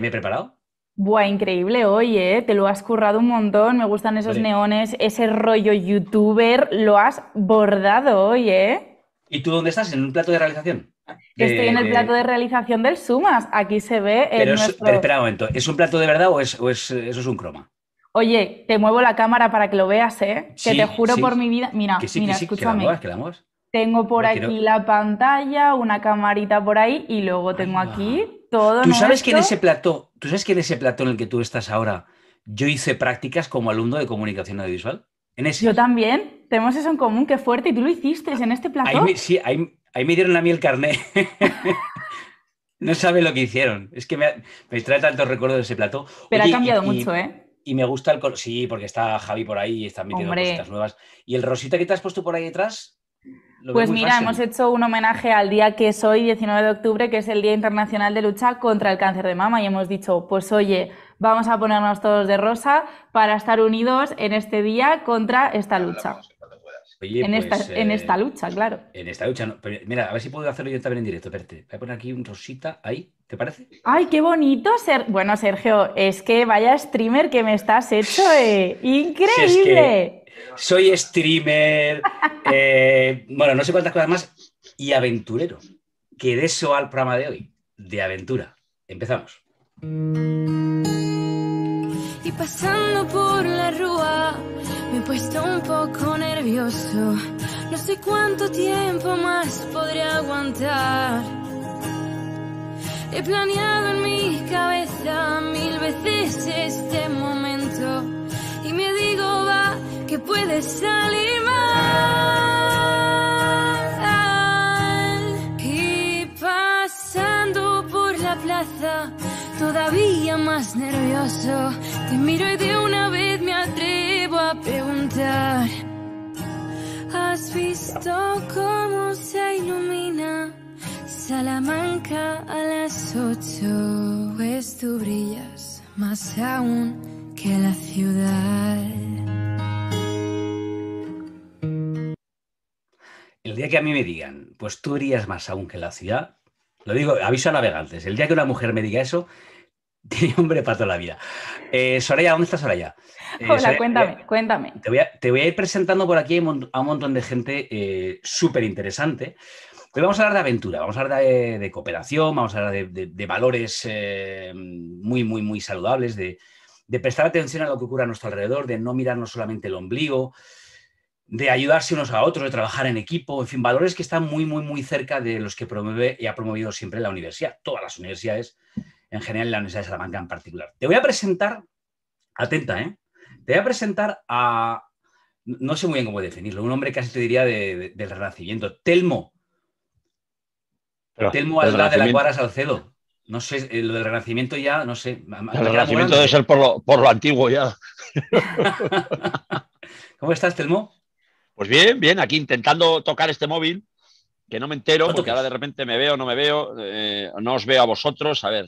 me he preparado? Buah, increíble oye, eh, Te lo has currado un montón, me gustan esos neones, ese rollo youtuber, lo has bordado oye. ¿Y tú dónde estás? ¿En un plato de realización? Estoy en el plato de realización del Sumas, aquí se ve... el es, pero espera un momento, ¿es un plato de verdad o, es, eso es un croma? Oye, te muevo la cámara para que lo veas, ¿eh? que te juro por mi vida. Mira, mira, escúchame. Que la que tengo por aquí la pantalla, una camarita por ahí y luego tengo aquí todo. Tú sabes que en ese plato tú sabes que en ese plató en el que tú estás ahora, yo hice prácticas como alumno de comunicación audiovisual. Yo también. Tenemos eso en común, qué fuerte. Y tú lo hiciste en este plato. Ahí sí, ahí, me dieron a mí el carné. no sabe lo que hicieron. Es que me, me trae tantos recuerdos de ese plató. Pero ha cambiado mucho, ¿eh? y me gusta el color. Sí, porque está Javi por ahí y están metiendo cosas nuevas. ¿Y el rosita que te has puesto por ahí detrás? pues mira, hemos hecho un homenaje al día que es hoy, 19 de octubre, que es el Día Internacional de Lucha contra el Cáncer de Mama, y hemos dicho, pues oye, vamos a ponernos todos de rosa para estar unidos en este día contra esta lucha. en, esta, pues, eh, lucha, claro. En esta lucha, mira, a ver si puedo hacerlo yo también en directo. Espérate, voy a poner aquí un rosita ahí, ¿te parece? Ay, qué bonito ser. Bueno, Sergio, es que vaya streamer que me estás hecho, eh. Increíble soy streamer, eh, bueno, no sé cuántas cosas más, y aventurero, que de eso al programa de hoy, de aventura. Empezamos. Y pasando por la rúa, me he puesto un poco nervioso. No sé cuánto tiempo más podré aguantar. He planeado en mi cabeza mil veces eh, Puedes salir Y pasando por la plaza, todavía más nervioso, te miro y de una vez me atrevo a preguntar. ¿Has visto cómo se ilumina Salamanca a las ocho? Pues tú brillas más aún que la ciudad. el día que a mí me digan, pues tú irías más aún que la ciudad, lo digo, aviso a navegantes, el día que una mujer me diga eso, tiene hombre para toda la vida. Eh, Soraya, ¿dónde está Soraya? Eh, Hola, cuéntame, eh, cuéntame. Te voy, a, ir presentando por aquí a un montón de gente súper interesante. Hoy vamos a hablar de aventura, vamos a hablar de, cooperación, vamos a hablar de, de valores muy, muy, muy saludables, de, prestar atención a lo que ocurre a nuestro alrededor, de no mirarnos solamente el ombligo, de ayudarse unos a otros, de trabajar en equipo, en fin, valores que están muy, muy, muy cerca de los que promueve y ha promovido siempre la universidad, todas las universidades en general, la Universidad de Salamanca en particular. Te voy a presentar, atenta, ¿eh? Te voy a presentar a, no sé muy bien cómo definirlo, un hombre casi te diría del Renacimiento, Telmo. Telmo Alba de la Cuadra Salcedo. No sé, eh, lo del Renacimiento ya, no sé. El Renacimiento debe ser por lo, por lo antiguo ya. ¿Cómo estás, Telmo? Pues bien, bien, aquí intentando tocar este móvil, que no me entero, porque ahora de repente me veo, no me veo, eh, no os veo a vosotros. A ver.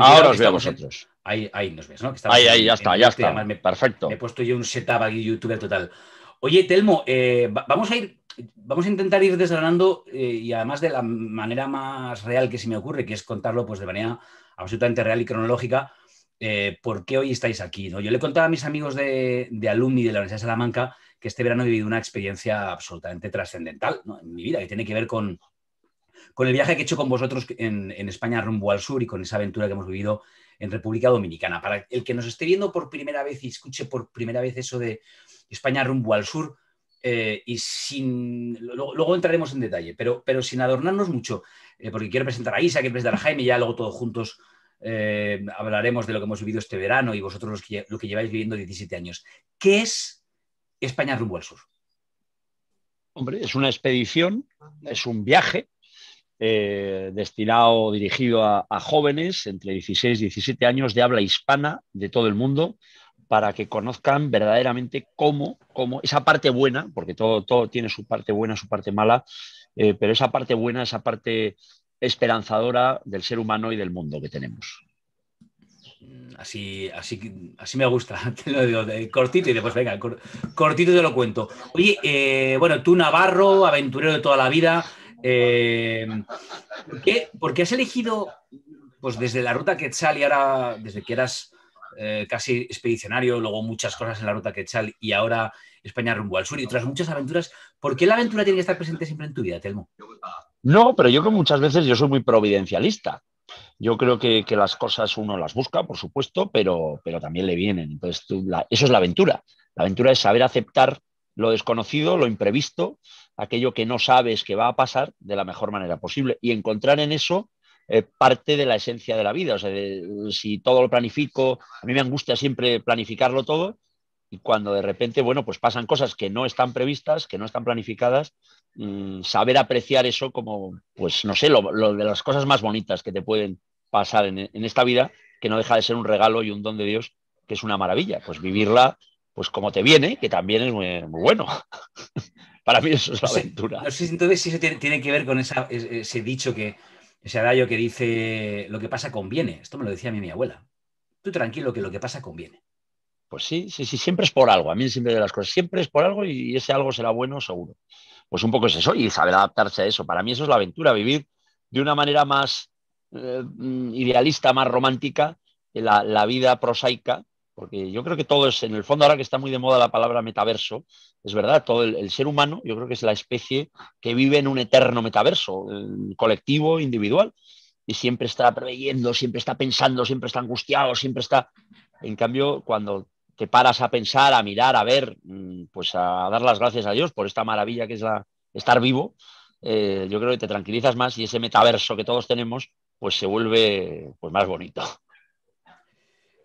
ahora os veo a vosotros. Ahí, ahí, nos ves, ¿no? ahí, ahí, ya está, ya está. Perfecto. Me he puesto yo un setup aquí, youtuber total. Oye, Telmo, eh, vamos a ir vamos a intentar ir desgranando eh, y además de la manera más real que se me ocurre, que es contarlo pues de manera absolutamente real y cronológica, eh, por qué hoy estáis aquí. Yo le contaba a mis amigos de, alumni de la Universidad de Salamanca que este verano he vivido una experiencia absolutamente trascendental en mi vida, que tiene que ver con, con el viaje que he hecho con vosotros en, España rumbo al sur y con esa aventura que hemos vivido en República Dominicana. Para el que nos esté viendo por primera vez y escuche por primera vez eso de España rumbo al sur, eh, y sin. Luego, entraremos en detalle, pero, pero sin adornarnos mucho, eh, porque quiero presentar a Isa, quiero presentar a Jaime, ya luego todos juntos eh, hablaremos de lo que hemos vivido este verano y vosotros lo que lleváis viviendo 17 años. ¿Qué es España rumbo al sur? Hombre, es una expedición, es un viaje eh, destinado, dirigido a, jóvenes entre 16 y 17 años de habla hispana de todo el mundo para que conozcan verdaderamente cómo, cómo esa parte buena, porque todo, todo tiene su parte buena, su parte mala, eh, pero esa parte buena, esa parte esperanzadora del ser humano y del mundo que tenemos. Mm, así, así, así me gusta, te lo digo, cortito y después, venga, cortito te lo cuento. Oye, eh, bueno, tú Navarro, aventurero de toda la vida, eh, ¿por, qué, has elegido, pues desde la ruta Quetzal y ahora, desde que eras eh, casi expedicionario, luego muchas cosas en la ruta Quetzal y ahora España rumbo al sur y otras muchas aventuras, ¿por qué la aventura tiene que estar presente siempre en tu vida, Telmo? No, pero yo creo que muchas veces yo soy muy providencialista. Yo creo que, las cosas uno las busca, por supuesto, pero, también le vienen. Entonces, tú, eso es la aventura. La aventura es saber aceptar lo desconocido, lo imprevisto, aquello que no sabes que va a pasar de la mejor manera posible y encontrar en eso eh, parte de la esencia de la vida. O sea, si todo lo planifico, a mí me angustia siempre planificarlo todo, y cuando de repente, bueno, pues pasan cosas que no están previstas, que no están planificadas, mm, saber apreciar eso como, pues no sé, lo, de las cosas más bonitas que te pueden pasar en, esta vida, que no deja de ser un regalo y un don de Dios, que es una maravilla, pues vivirla pues como te viene, que también es muy, bueno. Para mí eso es la aventura. entonces si eso tiene, que ver con ese, dicho que, ese adagio que dice, lo que pasa conviene. Esto me lo decía a mí mi abuela. Tú tranquilo que lo que pasa conviene. Pues sí, sí, siempre es por algo. A mí siempre de las cosas, siempre es por algo y ese algo será bueno, seguro. Pues un poco es eso y saber adaptarse a eso. Para mí eso es la aventura, vivir de una manera más eh, mm, idealista, más romántica, eh, la, la vida prosaica, porque yo creo que todo es, en el fondo ahora que está muy de moda la palabra metaverso, es verdad, todo el, ser humano yo creo que es la especie que vive en un eterno metaverso, colectivo, individual, y siempre está preveyendo, siempre está pensando, siempre está angustiado, siempre está... En cambio, cuando te paras a pensar, a mirar, a ver, mm, pues a dar las gracias a Dios por esta maravilla que es estar vivo, eh, yo creo que te tranquilizas más y ese metaverso que todos tenemos, pues se vuelve pues, más bonito.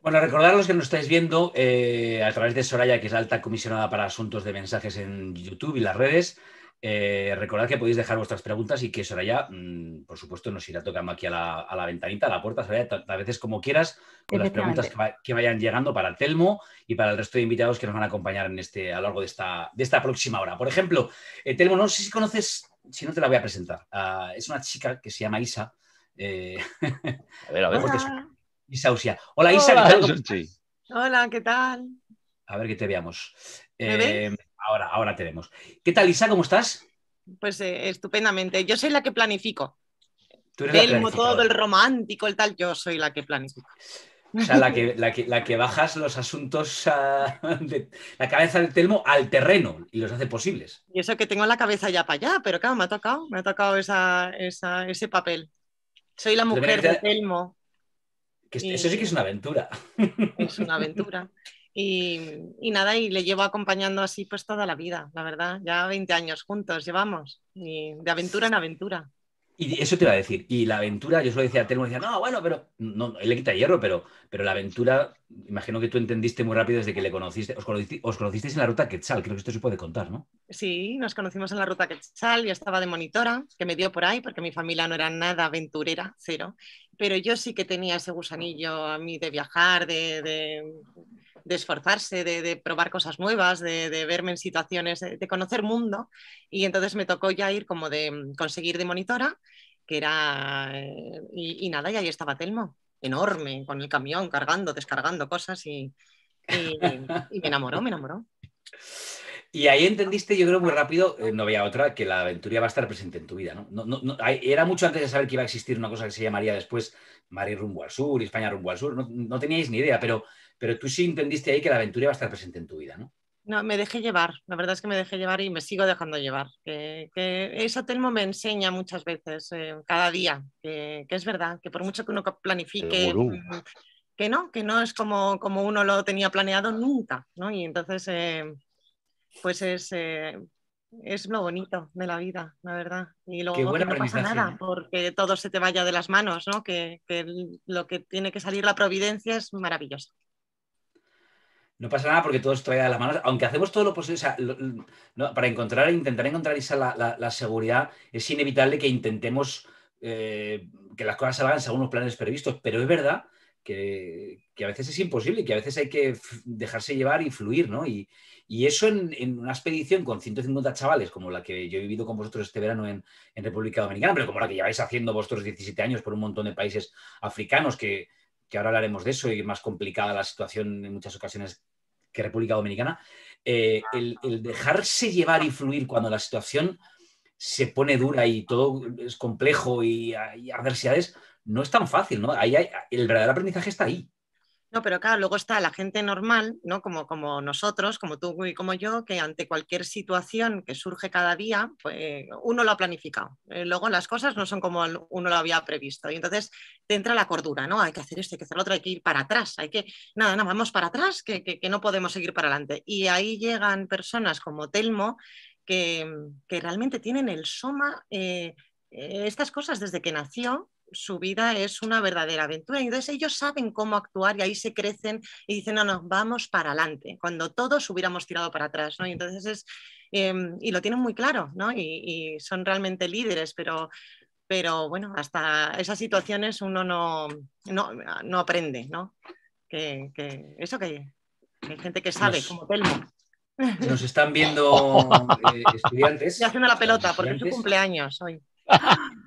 Bueno, recordaros los que nos estáis viendo eh, a través de Soraya, que es alta comisionada para asuntos de mensajes en YouTube y las redes, eh, recordad que podéis dejar vuestras preguntas y que Soraya, mm, por supuesto, nos irá tocando aquí a la, ventanita, a la puerta, Soraya, a veces como quieras, con las preguntas que, vayan llegando para Telmo y para el resto de invitados que nos van a acompañar en este, a lo largo de esta, de esta próxima hora. Por ejemplo, eh, Telmo, no sé si conoces, si no te la voy a presentar. Ah, es una chica que se llama Isa. Eh, a ver, a ver. Hola. Isa Hola, Isa. Hola, ¿qué tal? A ver que te veamos ahora, ahora tenemos. ¿Qué tal, Isa? ¿Cómo estás? Pues eh, estupendamente. Yo soy la que planifico. Tú eres todo el romántico, el tal, yo soy la que planifico. O sea, la que, la que, bajas los asuntos ah, de la cabeza de Telmo al terreno y los hace posibles. Y eso que tengo la cabeza ya para allá, pero claro, me ha tocado, me ha tocado ese papel. Soy la mujer de Telmo. Eso sí que es una aventura. Es una aventura. Y, nada, y le llevo acompañando así pues toda la vida, la verdad. Ya 20 años juntos llevamos, de aventura en aventura. Y eso te iba a decir. Y la aventura, yo solo decía a Telmo, decía, no, bueno, pero. No, él le quita hierro, pero, pero la aventura, imagino que tú entendiste muy rápido desde que le conociste. Os, conociste, os conocisteis en la ruta Quetzal, creo que esto se puede contar, ¿no? Sí, nos conocimos en la ruta Quetzal, yo estaba de monitora, que me dio por ahí, porque mi familia no era nada aventurera, cero pero yo sí que tenía ese gusanillo a mí de viajar, de, esforzarse, de, probar cosas nuevas, de, verme en situaciones, de, conocer mundo. Y entonces me tocó ya ir como de conseguir de monitora, que era... Eh, y, nada, y ahí estaba Telmo, enorme, con el camión, cargando, descargando cosas y, y, y me enamoró, me enamoró. Y ahí entendiste, yo creo, muy rápido, eh, no había otra, que la aventura va a estar presente en tu vida. ¿no? No, no, era mucho antes de saber que iba a existir una cosa que se llamaría después Madrid rumbo al sur España rumbo al sur. No, no, teníais ni idea, pero, pero tú sí entendiste ahí que la aventura va a estar presente en tu vida, ¿no? No, me dejé llevar. La verdad es que me dejé llevar y me sigo dejando llevar. Que, que me enseña muchas veces, eh, cada día, que, es verdad, que por mucho que uno planifique mm, que no, que no es como, como uno lo tenía planeado nunca, ¿no? Y entonces eh, pues eh, es, lo bonito de la vida, la verdad. Y luego que no pasa nada ¿eh? porque todo se te vaya de las manos, ¿no? Que, lo que tiene que salir la providencia es maravilloso no pasa nada porque todo se vaya de las manos, aunque hacemos todo lo posible, para encontrar, intentar encontrar esa la, seguridad, es inevitable que intentemos eh, que las cosas salgan según los planes previstos, pero es verdad que, a veces es imposible, que a veces hay que dejarse llevar y fluir, ¿no? Y, y eso en, una expedición con 150 chavales, como la que yo he vivido con vosotros este verano en, República Dominicana, pero como la que lleváis haciendo vosotros 17 años por un montón de países africanos, que, que ahora hablaremos de eso y más complicada la situación en muchas ocasiones que República Dominicana, eh, el, dejarse llevar y fluir cuando la situación se pone dura y todo es complejo y, hay adversidades, no es tan fácil, ¿no? el verdadero aprendizaje está ahí. No, pero claro, luego está la gente normal, Como, nosotros, como tú y como yo, que ante cualquier situación que surge cada día, pues, uno lo ha planificado. Eh, luego las cosas no son como uno lo había previsto. Y entonces te entra la cordura, ¿no? Hay que hacer esto, hay que hacer lo otro, hay que ir para atrás, hay que, nada, nada, vamos para atrás, que, no podemos seguir para adelante. Y ahí llegan personas como Telmo que, realmente tienen el soma. Eh, eh, estas cosas desde que nació su vida es una verdadera aventura. Entonces ellos saben cómo actuar y ahí se crecen y dicen, no, nos vamos para adelante, cuando todos hubiéramos tirado para atrás, ¿no? Y entonces es, em, y lo tienen muy claro, ¿no? Y, son realmente líderes, pero, pero bueno, hasta esas situaciones uno no, no, aprende, ¿no? Que, eso que, hay gente que sabe, como Telmo. Nos están viendo eh, estudiantes. Estoy haciendo la pelota, porque es su cumpleaños hoy.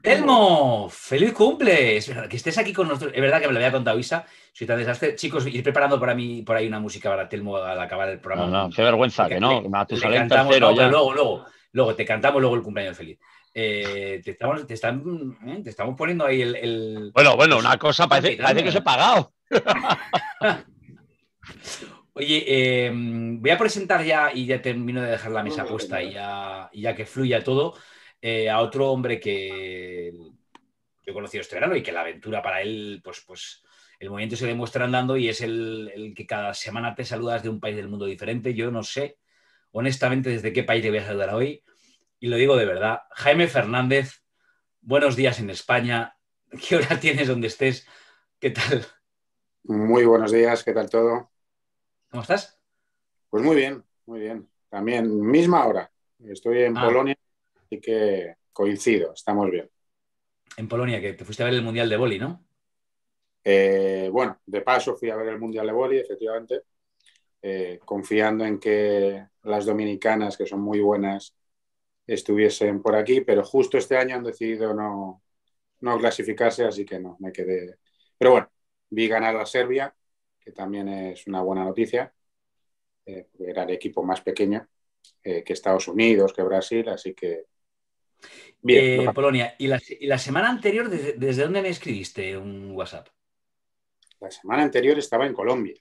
Telmo, feliz cumple. que estés aquí con nosotros. Es verdad que me lo había contado Isa. Soy tan desastre. Chicos, ir preparando para mí por ahí una música para Telmo al acabar el programa. No, qué vergüenza que, no. te cantamos, luego, luego, luego, te cantamos luego el cumpleaños feliz. Eh, eh, te, estamos, poniendo ahí el. Bueno, bueno, pues, una cosa parece, que se ha pagado. Oye, em, voy a presentar ya y ya termino de dejar la mesa puesta y ya, y ya que fluya todo. Eh, a otro hombre que yo conocido este verano y que la aventura para él, pues, pues el movimiento se demuestra andando y es el, el que cada semana te saludas de un país del mundo diferente. Yo no sé, honestamente, desde qué país te voy a saludar hoy. Y lo digo de verdad. Jaime Fernández, buenos días en España. ¿Qué hora tienes donde estés? ¿Qué tal? Muy buenos días, ¿qué tal todo? ¿Cómo estás? Pues muy bien, muy bien. También, misma hora. Estoy en ah. Polonia, Así que coincido, estamos bien. En Polonia, que te fuiste a ver el Mundial de Boli, ¿no? Eh, bueno, de paso fui a ver el Mundial de Boli, efectivamente, eh, confiando en que las dominicanas, que son muy buenas, estuviesen por aquí, pero justo este año han decidido no, clasificarse, así que no, me quedé. Pero bueno, vi ganar a Serbia, que también es una buena noticia, eh, era el equipo más pequeño que Estados Unidos, que Brasil, así que Bien, eh, Polonia. ¿Y la, semana anterior, desde, dónde me escribiste un WhatsApp? La semana anterior estaba en Colombia,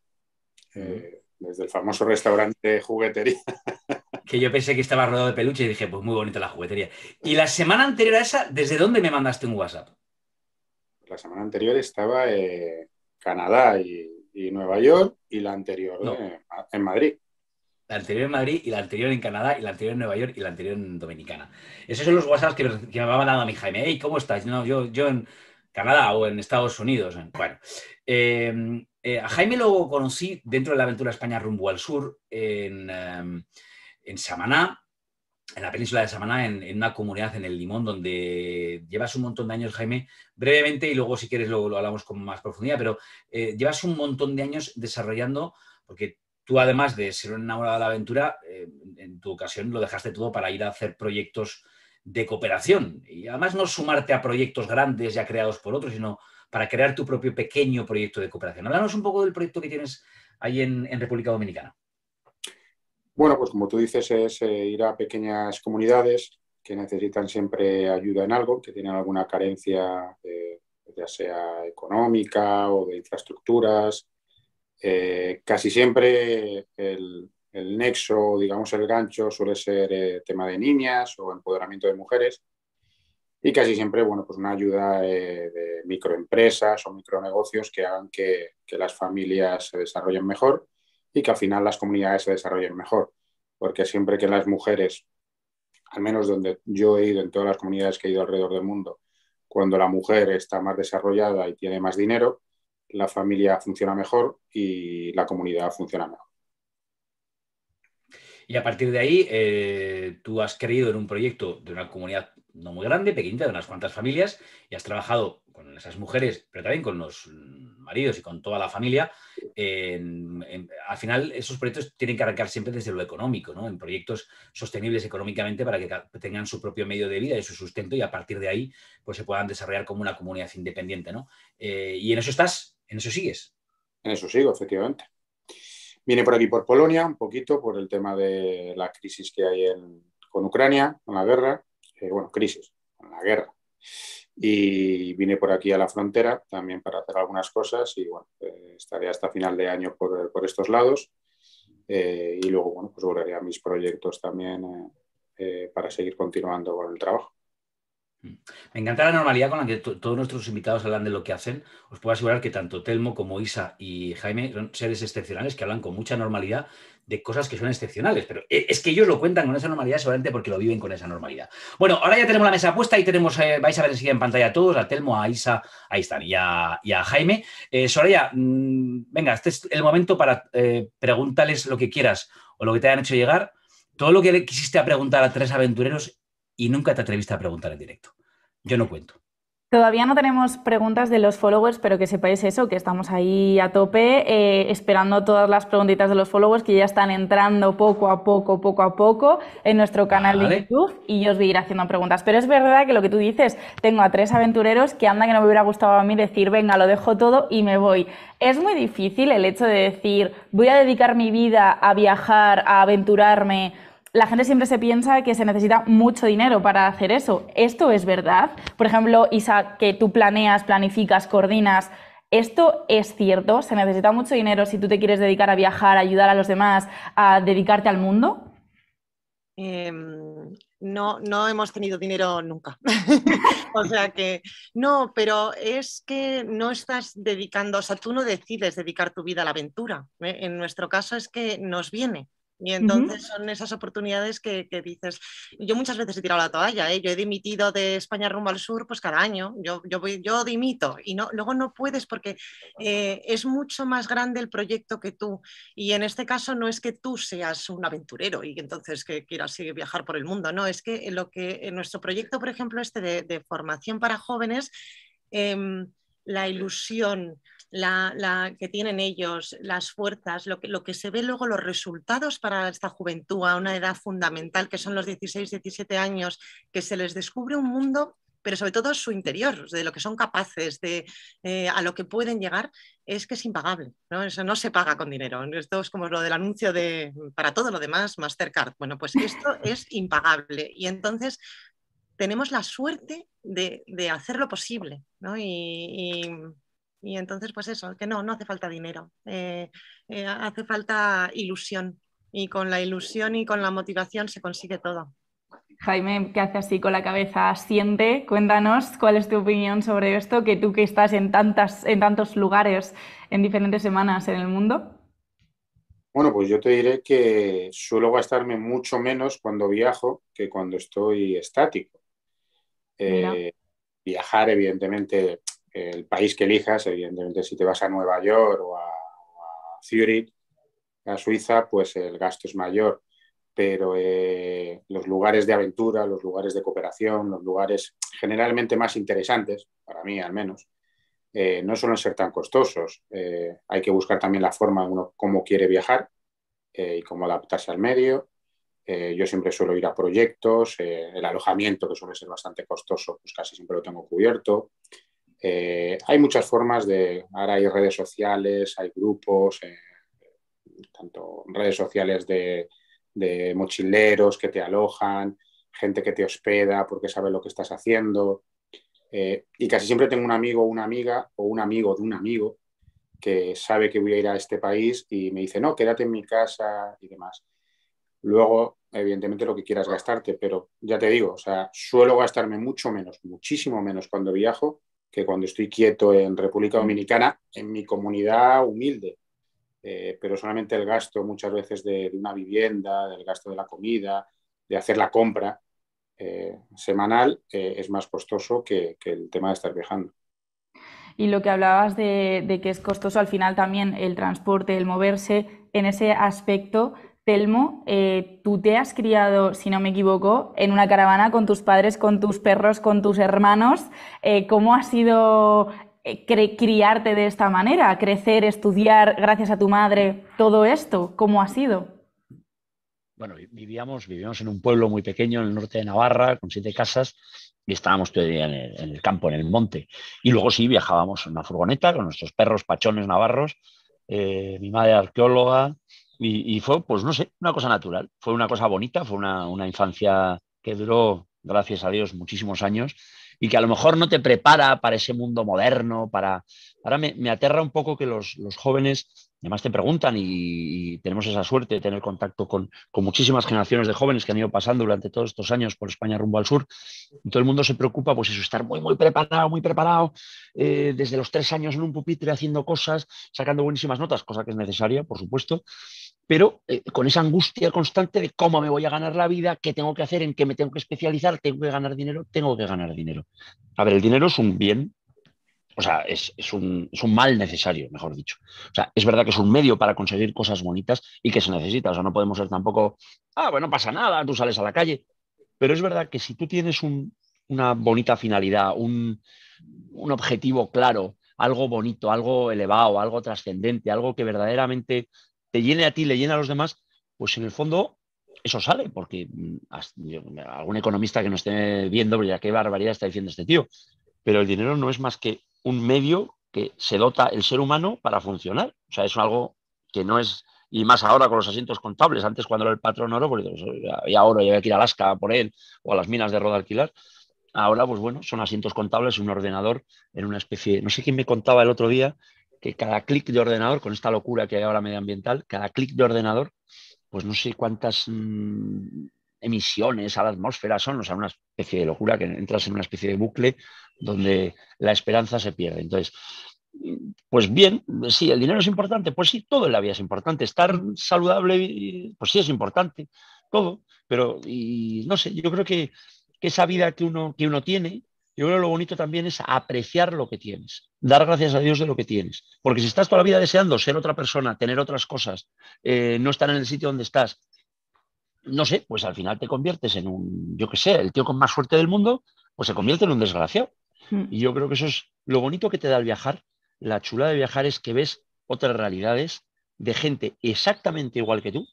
eh, desde el famoso restaurante juguetería. Que yo pensé que estaba rodeado de peluche y dije, pues muy bonita la juguetería. ¿Y la semana anterior a esa, desde dónde me mandaste un WhatsApp? La semana anterior estaba en Canadá y, Nueva York y la anterior eh, en Madrid la anterior en Madrid y la anterior en Canadá y la anterior en Nueva York y la anterior en Dominicana. Esos son los WhatsApps que, me va mandando a mi Jaime. Hey, ¿cómo estás? yo, yo en Canadá o en Estados Unidos. Bueno, em, eh, a Jaime lo conocí dentro de la aventura España rumbo al sur en, em, en Samaná, en la península de Samaná, en, una comunidad en el Limón, donde llevas un montón de años, Jaime, brevemente, y luego si quieres lo, lo hablamos con más profundidad, pero eh, llevas un montón de años desarrollando, porque Tú, además de ser un enamorado de la aventura, eh, en tu ocasión lo dejaste todo para ir a hacer proyectos de cooperación. Y además no sumarte a proyectos grandes ya creados por otros, sino para crear tu propio pequeño proyecto de cooperación. Háblanos un poco del proyecto que tienes ahí en, República Dominicana. Bueno, pues como tú dices, es eh, ir a pequeñas comunidades que necesitan siempre ayuda en algo, que tienen alguna carencia, ya sea económica o de infraestructuras eh, casi siempre el, nexo, digamos el gancho, suele ser eh, tema de niñas o empoderamiento de mujeres y casi siempre, bueno, pues una ayuda eh, de microempresas o micronegocios que hagan que, que, las familias se desarrollen mejor y que al final las comunidades se desarrollen mejor, porque siempre que las mujeres, al menos donde yo he ido, en todas las comunidades que he ido alrededor del mundo, cuando la mujer está más desarrollada y tiene más dinero, la familia funciona mejor y la comunidad funciona mejor. Y a partir de ahí, eh, tú has creído en un proyecto de una comunidad no muy grande, pequeñita, de unas cuantas familias, y has trabajado con esas mujeres, pero también con los maridos y con toda la familia. al final, esos proyectos tienen que arrancar siempre desde lo económico, ¿no? en proyectos sostenibles económicamente para que tengan su propio medio de vida y su sustento, y a partir de ahí pues, se puedan desarrollar como una comunidad independiente. ¿no? Eh, y en eso estás en eso sigues. En eso sigo, efectivamente. Vine por aquí, por Polonia, un poquito, por el tema de la crisis que hay con Ucrania, con la guerra, eh, bueno, crisis, con la guerra. Y vine por aquí a la frontera también para hacer algunas cosas y bueno, eh, estaré hasta final de año por, por estos lados. Eh, y luego, bueno, pues volveré a mis proyectos también para seguir continuando con el trabajo. Mm. Me encanta la normalidad con la que todos nuestros invitados hablan de lo que hacen. Os puedo asegurar que tanto Telmo como Isa y Jaime son seres excepcionales que hablan con mucha normalidad de cosas que son excepcionales, pero e-, es que ellos lo cuentan con esa normalidad seguramente porque lo viven con esa normalidad. Bueno, ahora ya tenemos la mesa puesta y tenemos, eh, vais a ver enseguida en pantalla a todos, a Telmo, a Isa, ahí están, y a, Jaime. Eh, Soraya, mm, venga, este es el momento para eh, preguntarles lo que quieras o lo que te hayan hecho llegar. Todo lo que quisiste a preguntar a tres aventureros y nunca te atreviste a preguntar en directo. Yo no cuento. Todavía no tenemos preguntas de los followers, pero que sepáis eso, que estamos ahí a tope, eh, esperando todas las preguntitas de los followers que ya están entrando poco a poco, poco a poco en nuestro canal de YouTube y yo os voy a ir haciendo preguntas. Pero es verdad que lo que tú dices, tengo a tres aventureros que anda que no me hubiera gustado a mí decir, venga, lo dejo todo y me voy. Es muy difícil el hecho de decir, voy a dedicar mi vida a viajar, a aventurarme la gente siempre se piensa que se necesita mucho dinero para hacer eso. ¿Esto es verdad? Por ejemplo, Isa, que tú planeas, planificas, coordinas. ¿Esto es cierto? ¿Se necesita mucho dinero si tú te quieres dedicar a viajar, a ayudar a los demás, a dedicarte al mundo? Em, no, no hemos tenido dinero nunca. o sea que no, pero es que no estás dedicando, o sea, tú no decides dedicar tu vida a la aventura. ¿eh? En nuestro caso es que nos viene. Y entonces son esas oportunidades que, dices. Yo muchas veces he tirado la toalla, ¿eh? yo he dimitido de España rumbo al sur, pues cada año, yo, voy, yo dimito y no, luego no puedes porque eh, es mucho más grande el proyecto que tú. Y en este caso no es que tú seas un aventurero y entonces que quieras viajar por el mundo, no, es que lo que en nuestro proyecto, por ejemplo, este de, formación para jóvenes, em, la ilusión la, que tienen ellos, las fuerzas, lo que, lo que, se ve luego, los resultados para esta juventud a una edad fundamental, que son los 16, 17 años, que se les descubre un mundo pero sobre todo su interior, de lo que son capaces, de eh, a lo que pueden llegar, es que es impagable. ¿no? Eso no se paga con dinero. Esto es como lo del anuncio de para todo lo demás, Mastercard. Bueno, pues esto es impagable. Y entonces tenemos la suerte de, hacer lo posible, ¿no? Y, entonces, pues eso, que no, no hace falta dinero, eh, eh, hace falta ilusión. Y con la ilusión y con la motivación se consigue todo. Jaime, ¿qué hace así con la cabeza, asiente, cuéntanos cuál es tu opinión sobre esto, que tú que estás en, tantas, en tantos lugares, en diferentes semanas en el mundo. Bueno, pues yo te diré que suelo gastarme mucho menos cuando viajo que cuando estoy estático. Eh, viajar, evidentemente, el país que elijas, evidentemente, si te vas a Nueva York o a, Zurich, a Suiza, pues el gasto es mayor. Pero eh, los lugares de aventura, los lugares de cooperación, los lugares generalmente más interesantes, para mí al menos, eh, no suelen ser tan costosos. hay que buscar también la forma de uno cómo quiere viajar y cómo adaptarse al medio eh, yo siempre suelo ir a proyectos, eh, el alojamiento, que suele ser bastante costoso, pues casi siempre lo tengo cubierto. Eh, hay muchas formas de, ahora hay redes sociales, hay grupos, tanto redes sociales de, de, mochileros que te alojan, gente que te hospeda porque sabe lo que estás haciendo. y casi siempre tengo un amigo o una amiga o un amigo de un amigo que sabe que voy a ir a este país y me dice, no, quédate en mi casa y demás. Luego, evidentemente, lo que quieras gastarte, pero ya te digo, o sea, suelo gastarme mucho menos, muchísimo menos cuando viajo que cuando estoy quieto en República mm. Dominicana, en mi comunidad humilde. Eh, pero solamente el gasto muchas veces de, una vivienda, del gasto de la comida, de hacer la compra eh, semanal, eh, es más costoso que, que el tema de estar viajando. Y lo que hablabas de, de, que es costoso al final también el transporte, el moverse, en ese aspecto Telmo, eh, tú te has criado, si no me equivoco, en una caravana con tus padres, con tus perros, con tus hermanos. Eh, ¿Cómo ha sido eh, criarte de esta manera? ¿Crecer, estudiar gracias a tu madre? ¿Todo esto? ¿Cómo ha sido? bueno, vivíamos, vivíamos en un pueblo muy pequeño en el norte de Navarra, con siete casas, y estábamos todo el día en el, campo, en el monte. Y luego sí viajábamos en una furgoneta con nuestros perros pachones navarros, mi madre arqueóloga, y, fue, pues no sé, una cosa natural. Fue una cosa bonita, fue una, una, infancia que duró, gracias a Dios, muchísimos años y que a lo mejor no te prepara para ese mundo moderno, para... Ahora me, me aterra un poco que los, los jóvenes Además te preguntan y, tenemos esa suerte de tener contacto con, muchísimas generaciones de jóvenes que han ido pasando durante todos estos años por España rumbo al sur. todo el mundo se preocupa, pues eso, estar muy, muy preparado, muy preparado, eh, desde los tres años en un pupitre haciendo cosas, sacando buenísimas notas, cosa que es necesaria, por supuesto, pero eh, con esa angustia constante de cómo me voy a ganar la vida, qué tengo que hacer, en qué me tengo que especializar, tengo que ganar dinero, tengo que ganar dinero. A ver, el dinero es un bien o sea, es, un, mal necesario, mejor dicho. O sea, es verdad que es un medio para conseguir cosas bonitas y que se necesita. O sea, no podemos ser tampoco, ah, bueno, pasa nada, tú sales a la calle. Pero es verdad que si tú tienes una bonita finalidad, un, objetivo claro, algo bonito, algo elevado, algo trascendente, algo que verdaderamente te llene a ti, le llene a los demás, pues en el fondo eso sale, porque mm, algún economista que nos esté viendo, pues ya qué barbaridad está diciendo este tío. Pero el dinero no es más que un medio que se dota el ser humano para funcionar. O sea, es algo que no es, y más ahora con los asientos contables, antes cuando era el patrón oro, pues, pues, había oro y había que ir a Alaska por él o a las minas de roda alquilar Ahora, pues bueno, son asientos contables, un ordenador en una especie, no sé quién me contaba el otro día, que cada clic de ordenador, con esta locura que hay ahora medioambiental, cada clic de ordenador, pues no sé cuántas mm, emisiones a la atmósfera son, o sea, una especie de locura que entras en una especie de bucle donde la esperanza se pierde. Entonces, pues bien, sí, el dinero es importante, pues sí, todo en la vida es importante. Estar saludable, pues sí es importante, todo. Pero, y no sé, yo creo que, esa vida que uno, que uno tiene, yo creo lo bonito también es apreciar lo que tienes, dar gracias a Dios de lo que tienes. Porque si estás toda la vida deseando ser otra persona, tener otras cosas, eh, no estar en el sitio donde estás, no sé, pues al final te conviertes en un, yo qué sé, el tío con más suerte del mundo, pues se convierte en un desgraciado. Mm. Y yo creo que eso es lo bonito que te da el viajar. La chula de viajar es que ves otras realidades de gente exactamente igual que tú,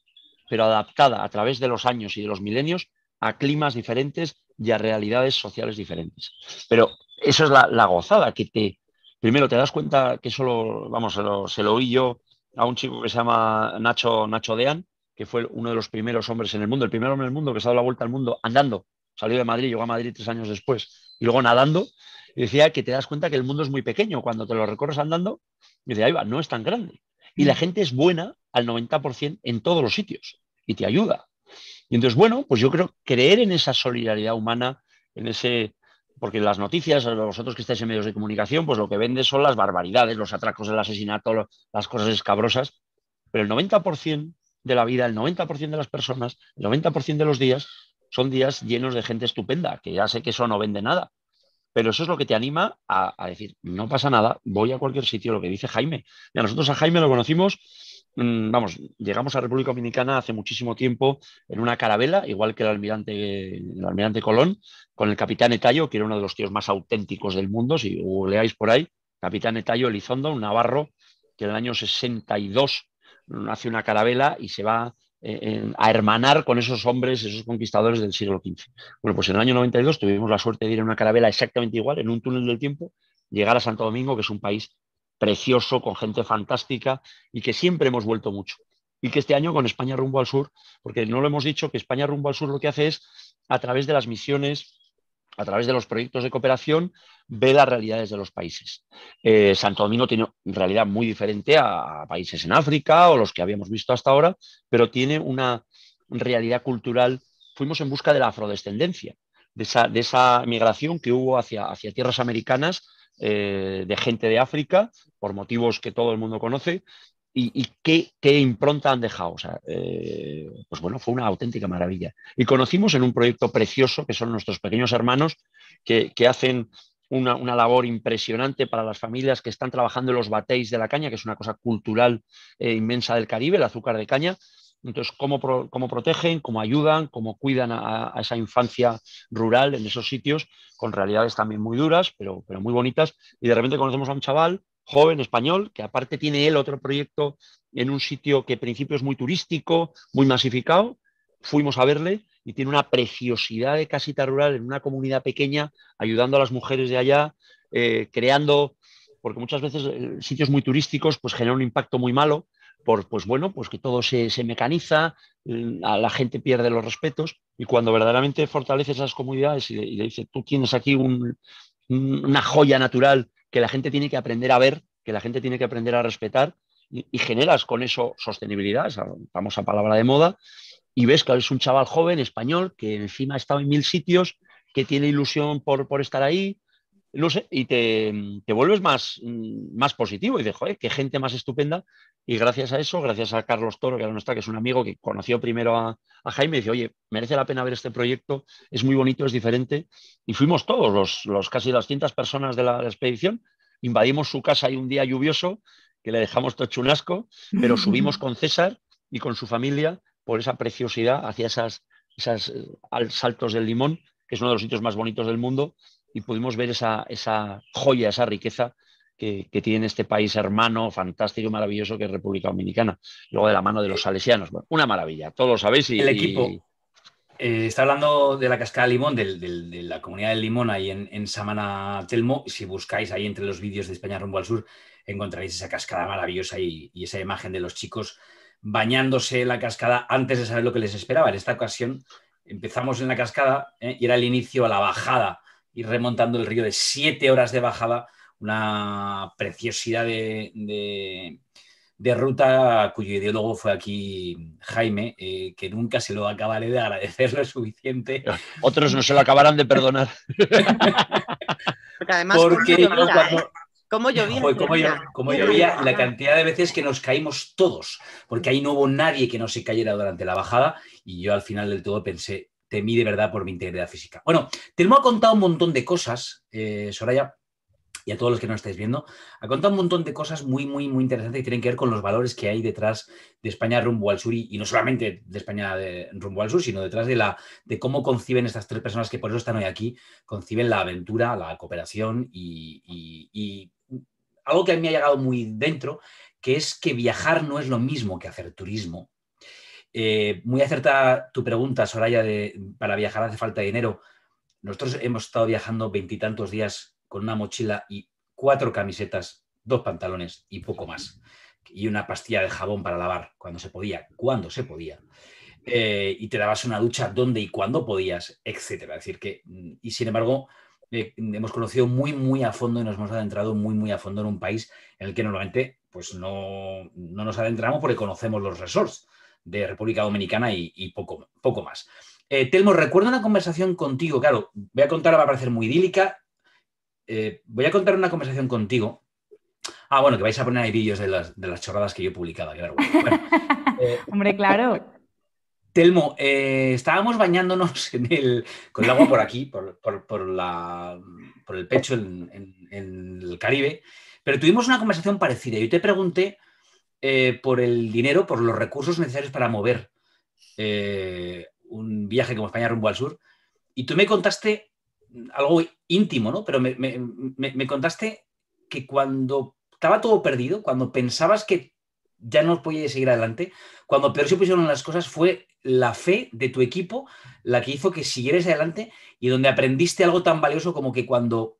pero adaptada a través de los años y de los milenios a climas diferentes y a realidades sociales diferentes. Pero eso es la, gozada, que te, primero te das cuenta que solo, vamos, se lo, se oí yo a un chico que se llama Nacho, Nacho Dean, que fue uno de los primeros hombres en el mundo, el primer hombre en el mundo que se ha dado la vuelta al mundo andando salió de Madrid, llegó a Madrid tres años después y luego nadando, y decía que te das cuenta que el mundo es muy pequeño cuando te lo recorres andando, y decía, ahí va, no es tan grande. Y la mm. gente es buena al 90% en todos los sitios y te ayuda. Y entonces, bueno, pues yo creo creer en esa solidaridad humana, en ese porque las noticias, vosotros que estáis en medios de comunicación, pues lo que vende son las barbaridades, los atracos, el asesinato, las cosas escabrosas, pero el 90% de la vida, el 90% de las personas, el 90% de los días son días llenos de gente estupenda, que ya sé que eso no vende nada, pero eso es lo que te anima a, decir, no pasa nada, voy a cualquier sitio, lo que dice Jaime. ya nosotros a Jaime lo conocimos, mm, vamos, llegamos a República Dominicana hace muchísimo tiempo en una carabela, igual que el almirante, el almirante Colón, con el capitán Etayo, que era uno de los tíos más auténticos del mundo, si leáis por ahí, capitán Etayo Elizondo, un navarro, que en el año 62 mm, hace una carabela y se va a hermanar con esos hombres, esos conquistadores del siglo XV. Bueno, pues en el año 92 tuvimos la suerte de ir en una carabela exactamente igual, en un túnel del tiempo, llegar a Santo Domingo, que es un país precioso, con gente fantástica y que siempre hemos vuelto mucho. Y que este año con España rumbo al sur, porque no lo hemos dicho, que España rumbo al sur lo que hace es, a través de las misiones a través de los proyectos de cooperación, ve las realidades de los países. Eh, Santo Domingo tiene una realidad muy diferente a, países en África o los que habíamos visto hasta ahora, pero tiene una realidad cultural. Fuimos en busca de la afrodescendencia, de esa, migración que hubo hacia, tierras americanas eh, de gente de África, por motivos que todo el mundo conoce, y, qué, impronta han dejado. Eh, pues bueno, fue una auténtica maravilla. Y conocimos en un proyecto precioso que son nuestros pequeños hermanos que, hacen una, labor impresionante para las familias que están trabajando en los bateis de la caña, que es una cosa cultural eh, inmensa del Caribe, el azúcar de caña. Entonces, ¿cómo, protegen, cómo ayudan, cómo cuidan a, a, esa infancia rural en esos sitios, con realidades también muy duras, pero, pero muy bonitas. Y de repente conocemos a un chaval joven español, que aparte tiene él otro proyecto en un sitio que en principio es muy turístico, muy masificado. Fuimos a verle y tiene una preciosidad de casita rural en una comunidad pequeña, ayudando a las mujeres de allá, eh, creando, porque muchas veces eh, sitios muy turísticos pues generan un impacto muy malo, por, pues bueno, pues que todo se, mecaniza, eh, la gente pierde los respetos, y cuando verdaderamente fortaleces las comunidades y, y le dices, tú tienes aquí una joya natural que la gente tiene que aprender a ver, que la gente tiene que aprender a respetar y, generas con eso sostenibilidad, esa famosa palabra de moda, y ves que es un chaval joven español que encima ha estado en mil sitios, que tiene ilusión por, por estar ahí, no sé, y te, vuelves más, positivo y dices, joder, qué gente más estupenda. Y gracias a eso, gracias a Carlos Toro, que ahora no está, que es un amigo que conoció primero a, Jaime, dice, oye, merece la pena ver este proyecto, es muy bonito, es diferente. Y fuimos todos, los, los casi 200 personas de la, expedición, invadimos su casa y un día lluvioso, que le dejamos todo chunasco, pero subimos con César y con su familia por esa preciosidad hacia esos esas eh, saltos del limón, que es uno de los sitios más bonitos del mundo, y pudimos ver esa, esa joya, esa riqueza que, tiene este país hermano, fantástico y maravilloso que es República Dominicana. Luego de la mano de los salesianos. Bueno, una maravilla, todos lo sabéis. el equipo. Eh, está hablando de la cascada Limón, de la comunidad de Limón ahí en, Samana Telmo. Si buscáis ahí entre los vídeos de España rumbo al sur, encontraréis esa cascada maravillosa y, esa imagen de los chicos bañándose en la cascada antes de saber lo que les esperaba. En esta ocasión empezamos en la cascada ¿eh? y era el inicio a la bajada y remontando el río de siete horas de bajada, una preciosidad de, ruta cuyo ideólogo fue aquí Jaime, eh, que nunca se lo acabaré de agradecer lo suficiente. Otros no se lo acabarán de perdonar. Porque además, como la cantidad de veces que nos caímos todos, porque ahí no hubo nadie que no se cayera durante la bajada y yo al final del todo pensé, temí de verdad por mi integridad física. Bueno, Telmo ha contado un montón de cosas, eh, Soraya, y a todos los que nos estáis viendo, ha contado un montón de cosas muy, muy, muy interesantes que tienen que ver con los valores que hay detrás de España rumbo al sur y, no solamente de España rumbo al sur, sino detrás de, la, de cómo conciben estas tres personas que por eso están hoy aquí, conciben la aventura, la cooperación y, y algo que a mí me ha llegado muy dentro, que es que viajar no es lo mismo que hacer turismo eh, muy acertada tu pregunta, Soraya, de para viajar hace falta dinero. Nosotros hemos estado viajando veintitantos días con una mochila y cuatro camisetas, dos pantalones y poco más. Y una pastilla de jabón para lavar cuando se podía, cuando se podía. Eh, y te dabas una ducha donde y cuando podías, etcétera. Es decir, que, mm, y sin embargo, eh, hemos conocido muy, muy a fondo y nos hemos adentrado muy, muy a fondo en un país en el que normalmente pues no, no nos adentramos porque conocemos los resorts de República Dominicana y, poco, poco, más. Eh, Telmo, recuerdo una conversación contigo, claro, voy a contar, va a parecer muy idílica, eh, voy a contar una conversación contigo. Ah, bueno, que vais a poner ahí vídeos de las, de las chorradas que yo publicaba, claro. Eh, Hombre, claro. Telmo, estábamos bañándonos en el, con el agua por aquí, por, por, la, por el pecho en, en el Caribe, pero tuvimos una conversación parecida. Yo te pregunté eh, por el dinero, por los recursos necesarios para mover eh, un viaje como España rumbo al sur. Y tú me contaste algo íntimo, ¿no? Pero me, me contaste que cuando estaba todo perdido, cuando pensabas que ya no podías seguir adelante, cuando peor se pusieron las cosas fue la fe de tu equipo la que hizo que siguieras adelante y donde aprendiste algo tan valioso como que cuando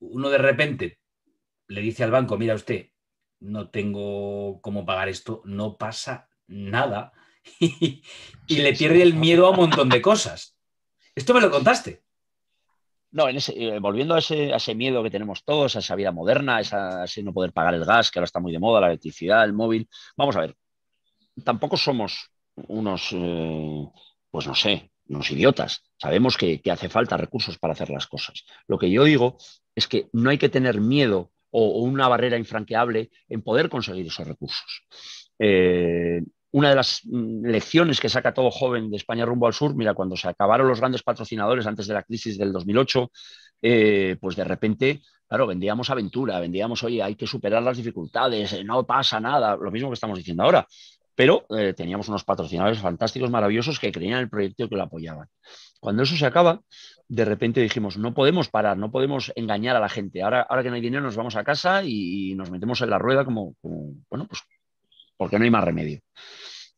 uno de repente le dice al banco, mira usted, no tengo cómo pagar esto, no pasa nada. y, le pierde el miedo a un montón de cosas. Esto me lo contaste. No, eh, volviendo a ese, miedo que tenemos todos, a esa vida moderna, a ese no poder pagar el gas, que ahora está muy de moda, la electricidad, el móvil. Vamos a ver, tampoco somos unos, eh, pues no sé, unos idiotas. Sabemos que, que hace falta recursos para hacer las cosas. Lo que yo digo es que no hay que tener miedo o, una barrera infranqueable en poder conseguir esos recursos. Eh, una de las mm, lecciones que saca todo joven de España rumbo al sur, mira, cuando se acabaron los grandes patrocinadores antes de la crisis del 2008, eh, pues de repente, claro, vendíamos aventura, vendíamos, oye, hay que superar las dificultades, eh, no pasa nada, lo mismo que estamos diciendo ahora. Pero eh, teníamos unos patrocinadores fantásticos, maravillosos, que creían en el proyecto y que lo apoyaban. Cuando eso se acaba, de repente dijimos, no podemos parar, no podemos engañar a la gente. Ahora, ahora que no hay dinero, nos vamos a casa y, nos metemos en la rueda como, bueno, pues, porque no hay más remedio.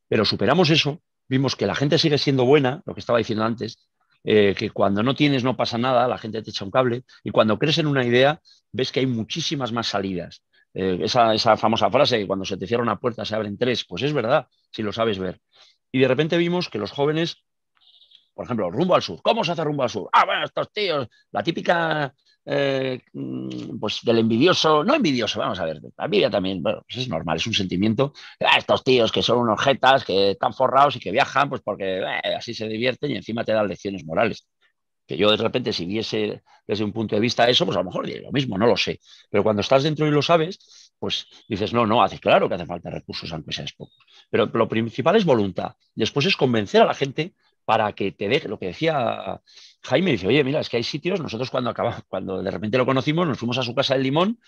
Pero superamos eso, vimos que la gente sigue siendo buena, lo que estaba diciendo antes, eh, que cuando no tienes no pasa nada, la gente te echa un cable, y cuando crees en una idea, ves que hay muchísimas más salidas. Eh, esa, famosa frase que cuando se te cierra una puerta se abren tres, pues es verdad, si lo sabes ver. Y de repente vimos que los jóvenes, por ejemplo, rumbo al sur, ¿cómo se hace rumbo al sur? Ah, bueno, estos tíos, la típica, eh, mm, pues del envidioso, no envidioso, vamos a ver, la envidia también, bueno, pues es normal, es un sentimiento, ah, estos tíos que son unos jetas, que están forrados y que viajan, pues porque eh, así se divierten y encima te dan lecciones morales. Que yo de repente, si viese desde un punto de vista eso, pues a lo mejor diría lo mismo, no lo sé. Pero cuando estás dentro y lo sabes, pues dices, no, no, hace claro que hace falta recursos, aunque sean pocos. Pero lo principal es voluntad. Después es convencer a la gente para que te deje, lo que decía Jaime, dice, oye, mira, es que hay sitios, nosotros cuando acabamos, cuando de repente lo conocimos, nos fuimos a su casa del limón,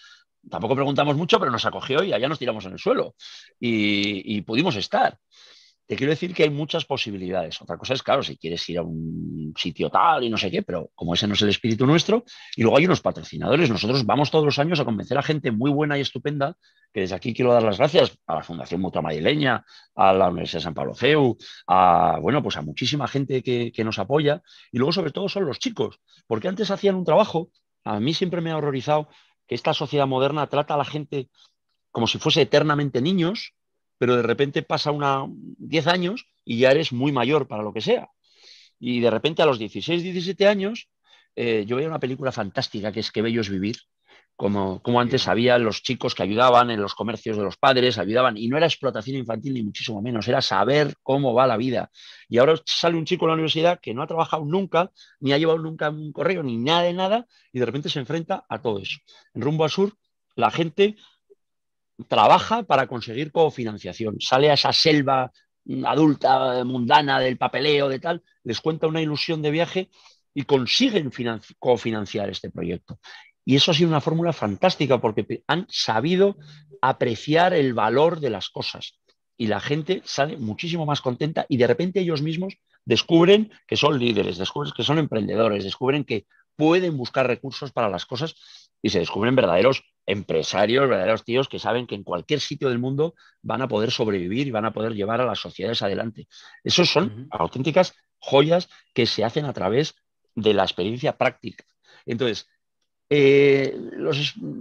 tampoco preguntamos mucho, pero nos acogió y allá nos tiramos en el suelo y pudimos estar. Te quiero decir que hay muchas posibilidades. Otra cosa es, claro, si quieres ir a un sitio tal y no sé qué, pero como ese no es el espíritu nuestro, y luego hay unos patrocinadores, nosotros vamos todos los años a convencer a gente muy buena y estupenda, que desde aquí quiero dar las gracias a la Fundación Mutua Madrileña, a la Universidad de San Pablo CEU, a, bueno, pues a muchísima gente que nos apoya, y luego sobre todo son los chicos, porque antes hacían un trabajo, a mí siempre me ha horrorizado que esta sociedad moderna trata a la gente como si fuese eternamente niños, pero de repente pasa una 10 años y ya eres muy mayor para lo que sea. Y de repente a los 16, 17 años, eh, yo veía una película fantástica que es Que Bello es Vivir, como, como antes había los chicos que ayudaban en los comercios de los padres, ayudaban, y no era explotación infantil ni muchísimo menos, era saber cómo va la vida. Y ahora sale un chico de la universidad que no ha trabajado nunca, ni ha llevado nunca un correo, ni nada de nada, y de repente se enfrenta a todo eso. En Rumbo a Sur, la gente trabaja para conseguir cofinanciación, sale a esa selva mm, adulta, mundana, del papeleo, de tal, les cuenta una ilusión de viaje y consiguen cofinanciar este proyecto. Y eso ha sido una fórmula fantástica porque han sabido apreciar el valor de las cosas y la gente sale muchísimo más contenta y de repente ellos mismos descubren que son líderes, descubren que son emprendedores, descubren que pueden buscar recursos para las cosas y se descubren verdaderos empresarios, verdaderos tíos que saben que en cualquier sitio del mundo van a poder sobrevivir y van a poder llevar a las sociedades adelante. Esas son auténticas joyas que se hacen a través de la experiencia práctica. Entonces, eh,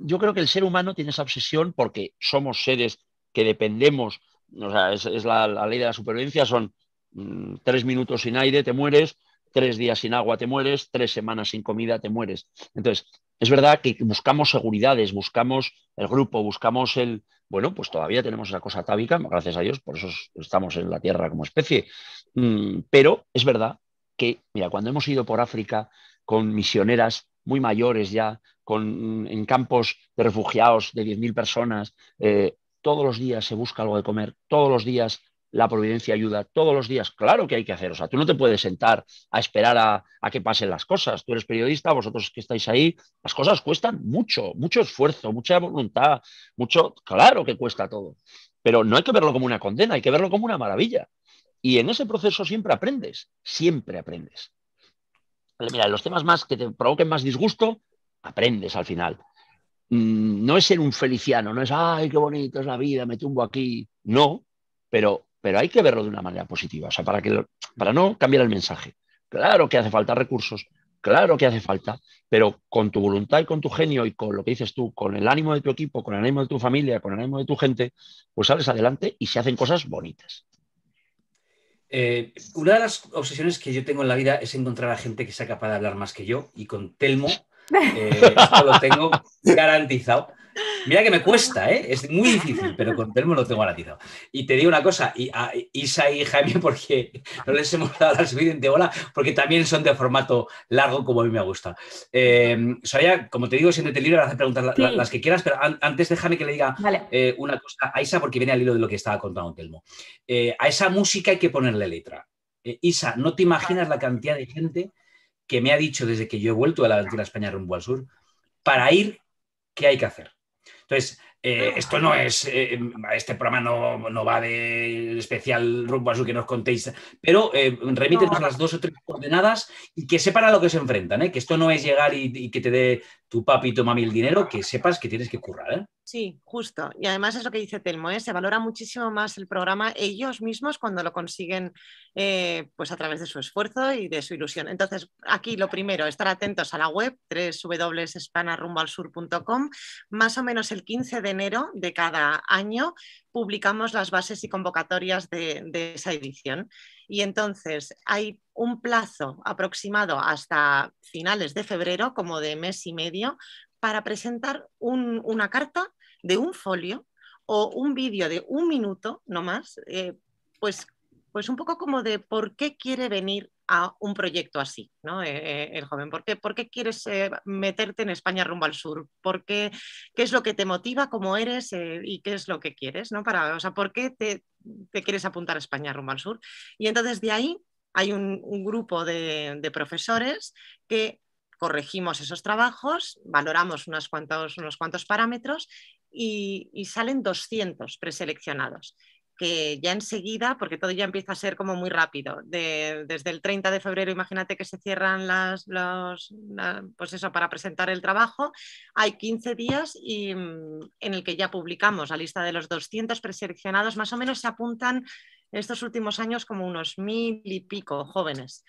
yo creo que el ser humano tiene esa obsesión porque somos seres que dependemos, o sea, es, la, ley de la supervivencia, son mm, tres minutos sin aire, te mueres, tres días sin agua te mueres, tres semanas sin comida te mueres. Entonces, es verdad que buscamos seguridades, buscamos el grupo, buscamos el... Bueno, pues todavía tenemos esa cosa tábica, gracias a Dios, por eso estamos en la Tierra como especie. Mm, pero es verdad que, mira, cuando hemos ido por África con misioneras muy mayores ya, mm, en campos de refugiados de 10.000 personas, eh, todos los días se busca algo de comer, todos los días la providencia ayuda todos los días. Claro que hay que hacer. O sea, tú no te puedes sentar a esperar a, que pasen las cosas. Tú eres periodista, vosotros que estáis ahí, las cosas cuestan mucho, mucho esfuerzo, mucha voluntad, mucho. Claro que cuesta todo. Pero no hay que verlo como una condena, hay que verlo como una maravilla. Y en ese proceso siempre aprendes, siempre aprendes. Mira, los temas más que te provoquen más disgusto, aprendes al final. Mm, no es ser un feliciano, no es, ay, qué bonito es la vida, me tumbo aquí. No, pero pero hay que verlo de una manera positiva, o sea, para, que, para no cambiar el mensaje. Claro que hace falta recursos, claro que hace falta, pero con tu voluntad y con tu genio y con lo que dices tú, con el ánimo de tu equipo, con el ánimo de tu familia, con el ánimo de tu gente, pues sales adelante y se hacen cosas bonitas. Eh, una de las obsesiones que yo tengo en la vida es encontrar a gente que sea capaz de hablar más que yo y con Telmo eh, esto lo tengo garantizado. Mira que me cuesta, ¿eh? es muy difícil, pero con Telmo lo tengo garantizado. Y te digo una cosa, Isa y Jaime, porque no les hemos dado la suficiente hola, porque también son de formato largo, como a mí me gusta. Eh, Soraya, como te digo, siéntete libre para hacer preguntas las que quieras, pero antes déjame que le diga eh, una cosa a Isa, porque viene al hilo de lo que estaba contando Telmo. Eh, a esa música hay que ponerle letra. Isa, no te imaginas la cantidad de gente que me ha dicho desde que yo he vuelto a la Aventura España rumbo al sur, para ir, ¿qué hay que hacer? Entonces, eh, esto no es, eh, eh, este programa no, va de especial rumbo a su que nos contéis, pero eh, remítenos las dos o tres coordenadas y que sepan a lo que se enfrentan, que esto no es llegar y, y que te dé tu papi toma el dinero, que sepas que tienes que currar. ¿eh? Sí, justo. Y además es lo que dice Telmo, ¿eh? se valora muchísimo más el programa ellos mismos cuando lo consiguen eh, pues a través de su esfuerzo y de su ilusión. Entonces, aquí lo primero, estar atentos a la web www.espanarrumboalsur.com. Más o menos el 15 de enero de cada año publicamos las bases y convocatorias de esa edición. Y entonces hay un plazo aproximado hasta finales de febrero, como de mes y medio, para presentar una carta de un folio o un vídeo de un minuto, no más, eh, pues, pues un poco como de por qué quiere venir a un proyecto así, ¿no? Eh, eh, el joven, ¿por qué, por qué quieres meterte en España rumbo al sur? ¿Por qué, es lo que te motiva, cómo eres y qué es lo que quieres, ¿no? Para, o sea, ¿por qué te, te quieres apuntar a España rumbo al sur. Y entonces de ahí hay un, grupo de, profesores que corregimos esos trabajos, valoramos unos cuantos, parámetros y, y salen 200 preseleccionados que ya enseguida, porque todo ya empieza a ser como muy rápido, de, desde el 30 de febrero, imagínate que se cierran las, los, pues eso, para presentar el trabajo, hay 15 días y, mm, en el que ya publicamos la lista de los 200 preseleccionados, más o menos se apuntan en estos últimos años como unos mil y pico jóvenes.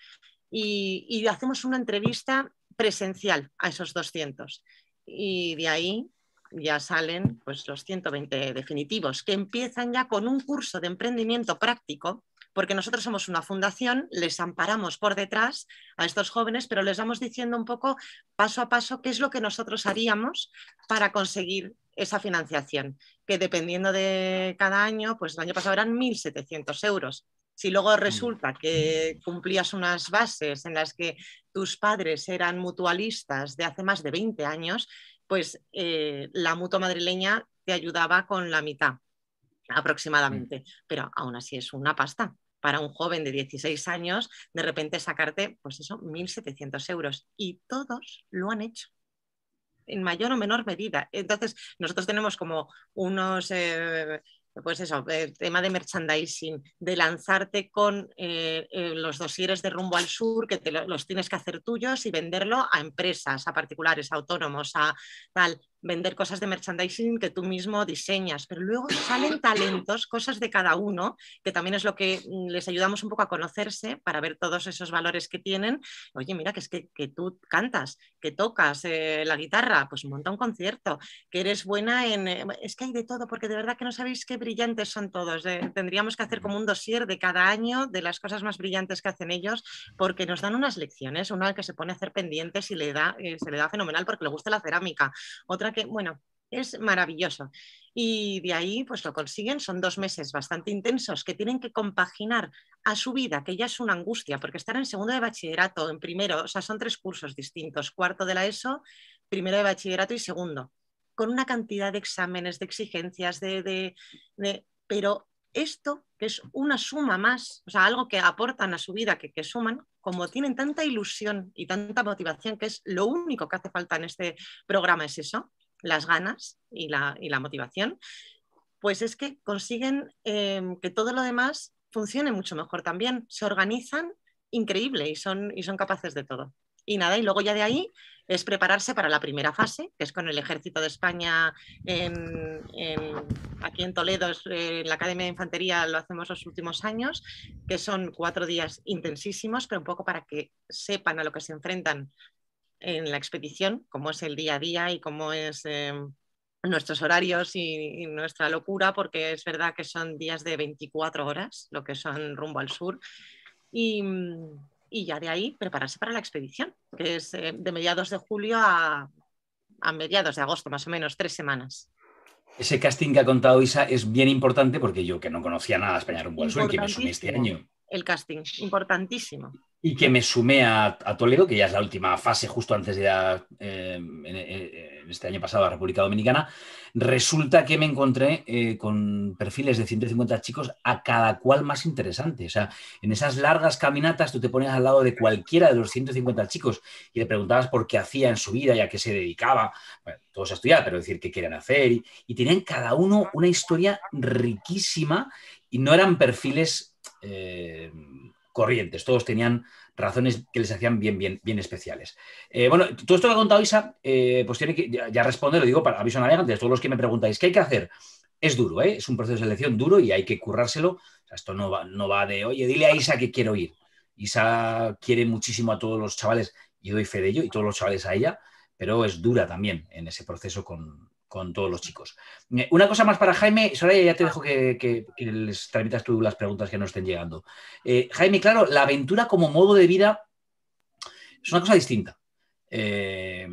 y hacemos una entrevista presencial a esos 200. Y de ahí ya salen pues, los 120 definitivos, que empiezan ya con un curso de emprendimiento práctico, porque nosotros somos una fundación, les amparamos por detrás a estos jóvenes, pero les vamos diciendo un poco paso a paso qué es lo que nosotros haríamos para conseguir esa financiación, que dependiendo de cada año, pues el año pasado eran 1.700 euros. Si luego mm. resulta que cumplías unas bases en las que tus padres eran mutualistas de hace más de 20 años, pues eh, la mutua madrileña te ayudaba con la mitad aproximadamente, mm. pero aún así es una pasta. Para un joven de 16 años, de repente sacarte, pues eso, 1.700 euros. Y todos lo han hecho en mayor o menor medida. Entonces, nosotros tenemos como unos eh, pues eso, el tema de merchandising, de lanzarte con eh, eh, los dosieres de rumbo al sur, que los tienes que hacer tuyos y venderlo a empresas, a particulares, a autónomos, a tal vender cosas de merchandising que tú mismo diseñas, pero luego salen talentos, cosas de cada uno, que también es lo que mm, les ayudamos un poco a conocerse para ver todos esos valores que tienen. Oye, mira, que es que, tú cantas, que tocas eh, la guitarra, pues monta un concierto, que eres buena en... Eh, es que hay de todo, porque de verdad que no sabéis qué brillantes son todos. Eh, tendríamos que hacer como un dossier de cada año de las cosas más brillantes que hacen ellos, porque nos dan unas lecciones, una que se pone a hacer pendientes y le da, se le da fenomenal porque le gusta la cerámica, otra que, bueno, es maravilloso. Y de ahí, pues lo consiguen, son dos meses bastante intensos que tienen que compaginar a su vida, que ya es una angustia, porque estar en segundo de bachillerato, en primero, o sea, son tres cursos distintos, cuarto de la ESO, primero de bachillerato y segundo, con una cantidad de exámenes, de exigencias, de, pero esto, que es una suma más, o sea, algo que aportan a su vida, que, que suman, como tienen tanta ilusión y tanta motivación, que es lo único que hace falta en este programa, es eso, las ganas y la, motivación, pues es que consiguen em, que todo lo demás funcione mucho mejor también. Se organizan increíble y son, capaces de todo. Y nada, y luego ya de ahí es prepararse para la primera fase, que es con el Ejército de España aquí en Toledo, eh, en la Academia de Infantería lo hacemos los últimos años, que son cuatro días intensísimos, pero un poco para que sepan a lo que se enfrentan en la expedición, cómo es el día a día y cómo es em, nuestros horarios y, nuestra locura, porque es verdad que son días de 24 horas, lo que son rumbo al sur. Mm, y, ya de ahí prepararse para la expedición, que es eh, de mediados de julio a, mediados de agosto, más o menos, tres semanas. Ese casting que ha contado Isa es bien importante porque yo que no conocía nada de España rumbo al sur, que me este año. El casting, importantísimo y que me sumé a, Toledo, que ya es la última fase justo antes de eh, este año pasado a República Dominicana, resulta que me encontré eh, con perfiles de 150 chicos, a cada cual más interesante. O sea, en esas largas caminatas tú te ponías al lado de cualquiera de los 150 chicos y le preguntabas por qué hacía en su vida y a qué se dedicaba. Bueno, todos a pero decir qué querían hacer. Y, tenían cada uno una historia riquísima y no eran perfiles... Eh, corrientes, todos tenían razones que les hacían bien, bien, bien especiales. Eh, bueno, todo esto que ha contado Isa, eh, pues tiene que, ya, responder, lo digo para aviso de todos los que me preguntáis, ¿qué hay que hacer? Es duro, ¿eh? es un proceso de selección duro y hay que currárselo. esto no va, no va de, oye, dile a Isa que quiero ir. Isa quiere muchísimo a todos los chavales y doy fe de ello, y todos los chavales a ella, pero es dura también en ese proceso con, con todos los chicos. Eh, una cosa más para Jaime, Soraya, ya te dejo que, les tramitas tú las preguntas que nos estén llegando. Eh, Jaime, claro, la aventura como modo de vida es una cosa distinta. Eh,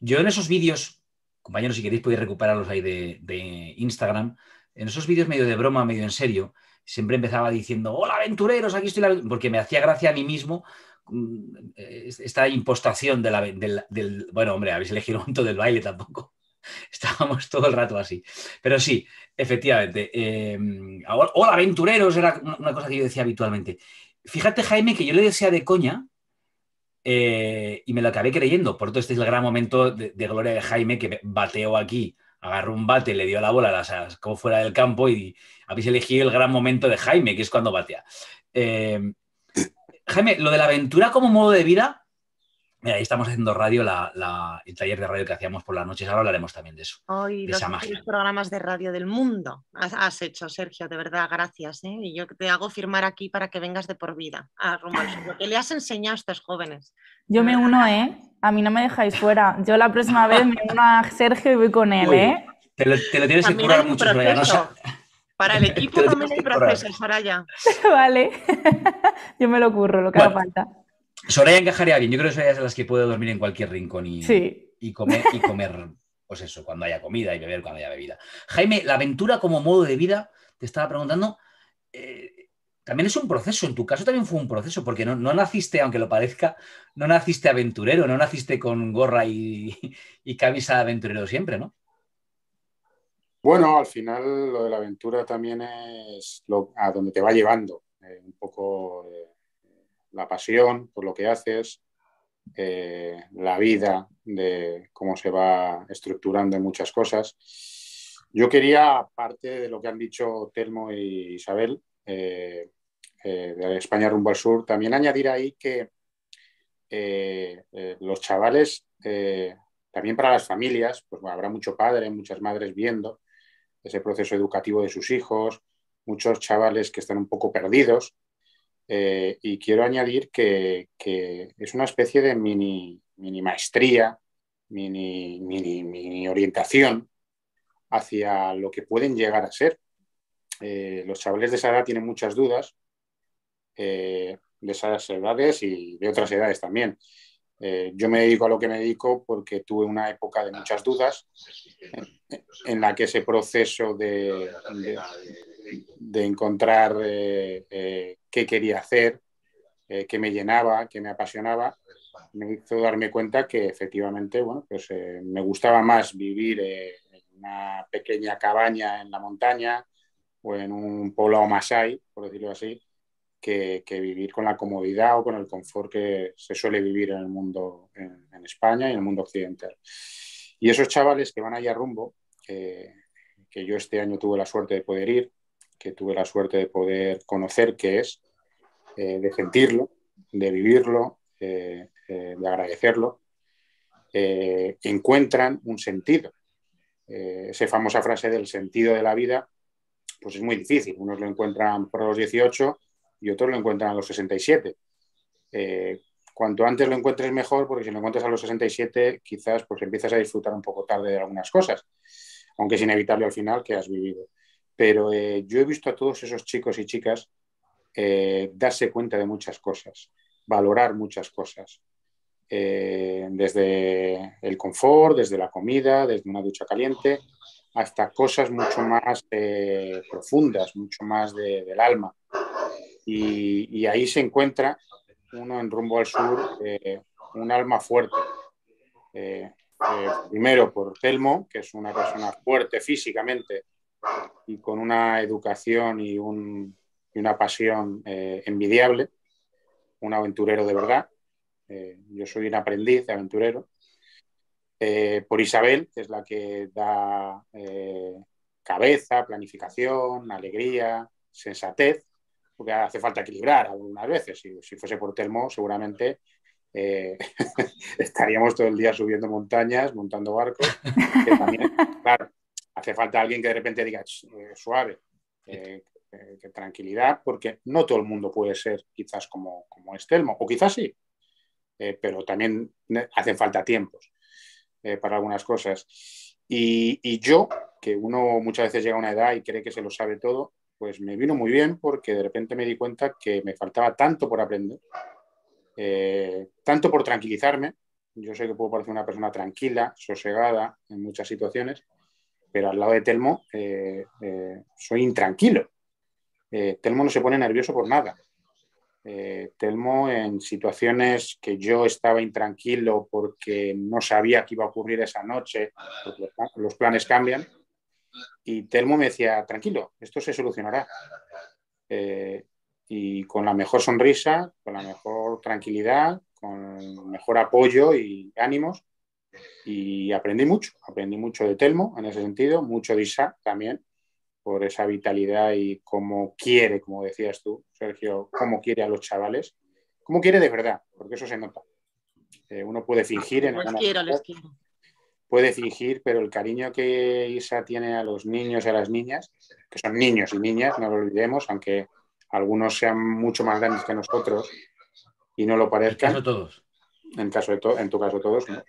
yo en esos vídeos, compañeros, si queréis podéis recuperarlos ahí de, Instagram, en esos vídeos medio de broma, medio en serio, siempre empezaba diciendo, hola aventureros, aquí estoy, porque me hacía gracia a mí mismo mm, esta impostación de la, del, del, bueno, hombre, habéis elegido un momento del baile tampoco, Estábamos todo el rato así. Pero sí, efectivamente. Eh, em, hola, aventureros, era una cosa que yo decía habitualmente. Fíjate, Jaime, que yo le decía de coña eh, y me lo acabé creyendo. Por todo este es el gran momento de, gloria de Jaime que bateó aquí agarró un bate, le dio la bola a las, como fuera del campo y habéis elegido el gran momento de Jaime, que es cuando batea. Em, Jaime, lo de la aventura como modo de vida ahí estamos haciendo radio, la, el taller de radio que hacíamos por las noches, ahora hablaremos también de eso. Hoy de los mejores programas de radio del mundo has, hecho, Sergio, de verdad, gracias. ¿eh? Y yo te hago firmar aquí para que vengas de por vida a Rumor que le has enseñado a estos jóvenes. Yo me uno, ¿eh? A mí no me dejáis fuera. Yo la próxima vez me uno a Sergio y voy con él, ¿eh? te, lo, tienes que curar mucho, No Para el equipo también hay proceso, vale. yo me lo curro, lo que falta. Soraya encajaría bien. Yo creo que Soraya es de las que puede dormir en cualquier rincón y, comer, pues eso, cuando haya comida y beber cuando haya bebida. Jaime, la aventura como modo de vida, te estaba preguntando, eh, también es un proceso, en tu caso también fue un proceso, porque no, naciste, aunque lo parezca, no naciste aventurero, no naciste con gorra y, y camisa de aventurero siempre, ¿no? Bueno, al final lo de la aventura también es a donde te va llevando, eh, un poco eh, la pasión por lo que haces, eh, la vida, de cómo se va estructurando en muchas cosas. Yo quería, aparte de lo que han dicho Telmo y Isabel, eh, eh, de España rumbo al sur, también añadir ahí que los chavales, también para las familias, pues habrá mucho padre, muchas madres viendo ese proceso educativo de sus hijos, muchos chavales que están un poco perdidos, eh, y quiero añadir que, es una especie de mini, mini maestría, mini, orientación hacia lo que pueden llegar a ser. Eh, los chavales de esa edad tienen muchas dudas, eh, de esas edades y de otras edades también. yo me dedico a lo que me dedico porque tuve una época de muchas dudas en, la que ese proceso de, de encontrar eh, eh, qué quería hacer, eh, qué me llenaba, qué me apasionaba, me hizo darme cuenta que efectivamente, bueno, pues eh, me gustaba más vivir en una pequeña cabaña en la montaña o en un poblado masai, por decirlo así, que, vivir con la comodidad o con el confort que se suele vivir en el mundo, en, España y en el mundo occidental. Y esos chavales que van allá rumbo, que yo este año tuve la suerte de poder ir, que tuve la suerte de poder conocer qué es, eh, de sentirlo, de vivirlo, eh, eh, de agradecerlo, encuentran un sentido. esa famosa frase del sentido de la vida, pues es muy difícil. Unos lo encuentran por los 18 y otros lo encuentran a los 67 cuanto antes lo encuentres mejor, porque si lo encuentras a los 67, quizás pues empiezas a disfrutar un poco tarde de algunas cosas, aunque es inevitable al final que has vivido pero eh, yo he visto a todos esos chicos y chicas eh, darse cuenta de muchas cosas, valorar muchas cosas, eh, desde el confort, desde la comida, desde una ducha caliente, hasta cosas mucho más profundas, mucho más del alma. y, ahí se encuentra uno en rumbo al sur, un alma fuerte. primero por Telmo, que es una persona fuerte físicamente, y con una educación y, una pasión eh, envidiable, un aventurero de verdad. Eh, yo soy un aprendiz de aventurero. Eh, por Isabel, que es la que da cabeza, planificación, alegría, sensatez, porque hace falta equilibrar algunas veces. Si, si fuese por Telmo, seguramente estaríamos todo el día subiendo montañas, montando barcos. hace falta alguien que de repente diga eh, suave, eh, eh, que tranquilidad, porque no todo el mundo puede ser quizás como, como Estelmo, o quizás sí, pero también hacen falta tiempos para algunas cosas. Y, y, yo, que uno muchas veces llega a una edad y cree que se lo sabe todo, pues me vino muy bien porque de repente me di cuenta que me faltaba tanto por aprender, tanto por tranquilizarme. Yo sé que puedo parecer una persona tranquila, sosegada en muchas situaciones, pero al lado de Telmo eh, eh, soy intranquilo. Eh, Telmo no se pone nervioso por nada. Telmo en situaciones que yo estaba intranquilo porque no sabía qué iba a ocurrir esa noche, los, planes cambian, y Telmo me decía, tranquilo, esto se solucionará. y con la mejor sonrisa, con la mejor tranquilidad, con mejor apoyo y ánimos, y aprendí mucho, aprendí mucho de Telmo en ese sentido, mucho de Isa también, por esa vitalidad y cómo quiere, como decías tú, Sergio, cómo quiere a los chavales, cómo quiere de verdad, porque eso se nota. Eh, uno puede fingir Puede fingir, pero el cariño que Isa tiene a los niños y a las niñas, que son niños y niñas, no lo olvidemos, aunque algunos sean mucho más grandes que nosotros y no lo parezcan. En, caso todos. de en tu caso todos. ¿no?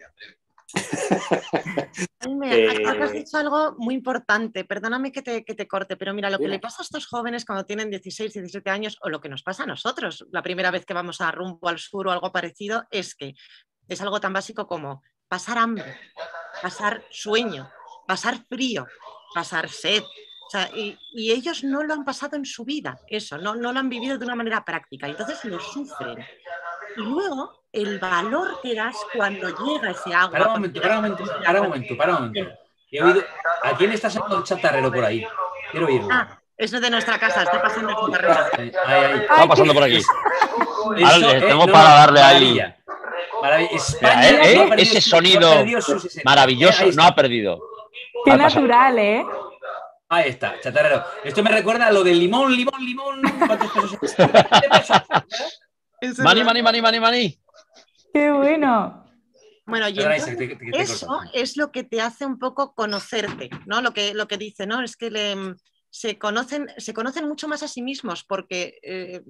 has eh, dicho algo muy importante, perdóname que te, corte, pero mira, lo que le pasa a estos jóvenes cuando tienen 16, 17 años, o lo que nos pasa a nosotros la primera vez que vamos a rumbo al sur o algo parecido, es que es algo tan básico como pasar hambre, pasar sueño, pasar frío, pasar sed, y, ellos no lo han pasado en su vida, eso, no, no lo han vivido de una manera práctica, entonces lo sufren. Y luego el valor que das cuando llega ese agua. Para un momento, para un momento, para un momento, para momento. ¿A quién está sacando el chatarrero por ahí? Quiero oírlo. Ah, eso es de nuestra casa, está pasando el chatarrero. Ahí, ahí. Está pasando por aquí. Eso, tengo para darle a España, ¿eh? ¿Eh? ese sonido maravilloso no ha perdido. Qué natural, ¿eh? Ahí está, chatarrero. Esto me recuerda a lo del limón, limón, limón. mani, mani, mani, mani, mani bueno! Bueno, eso es lo que te hace un poco conocerte, ¿no? Lo que, lo que dice, ¿no? Es que le, se, conocen, se conocen mucho más a sí mismos porque, eh,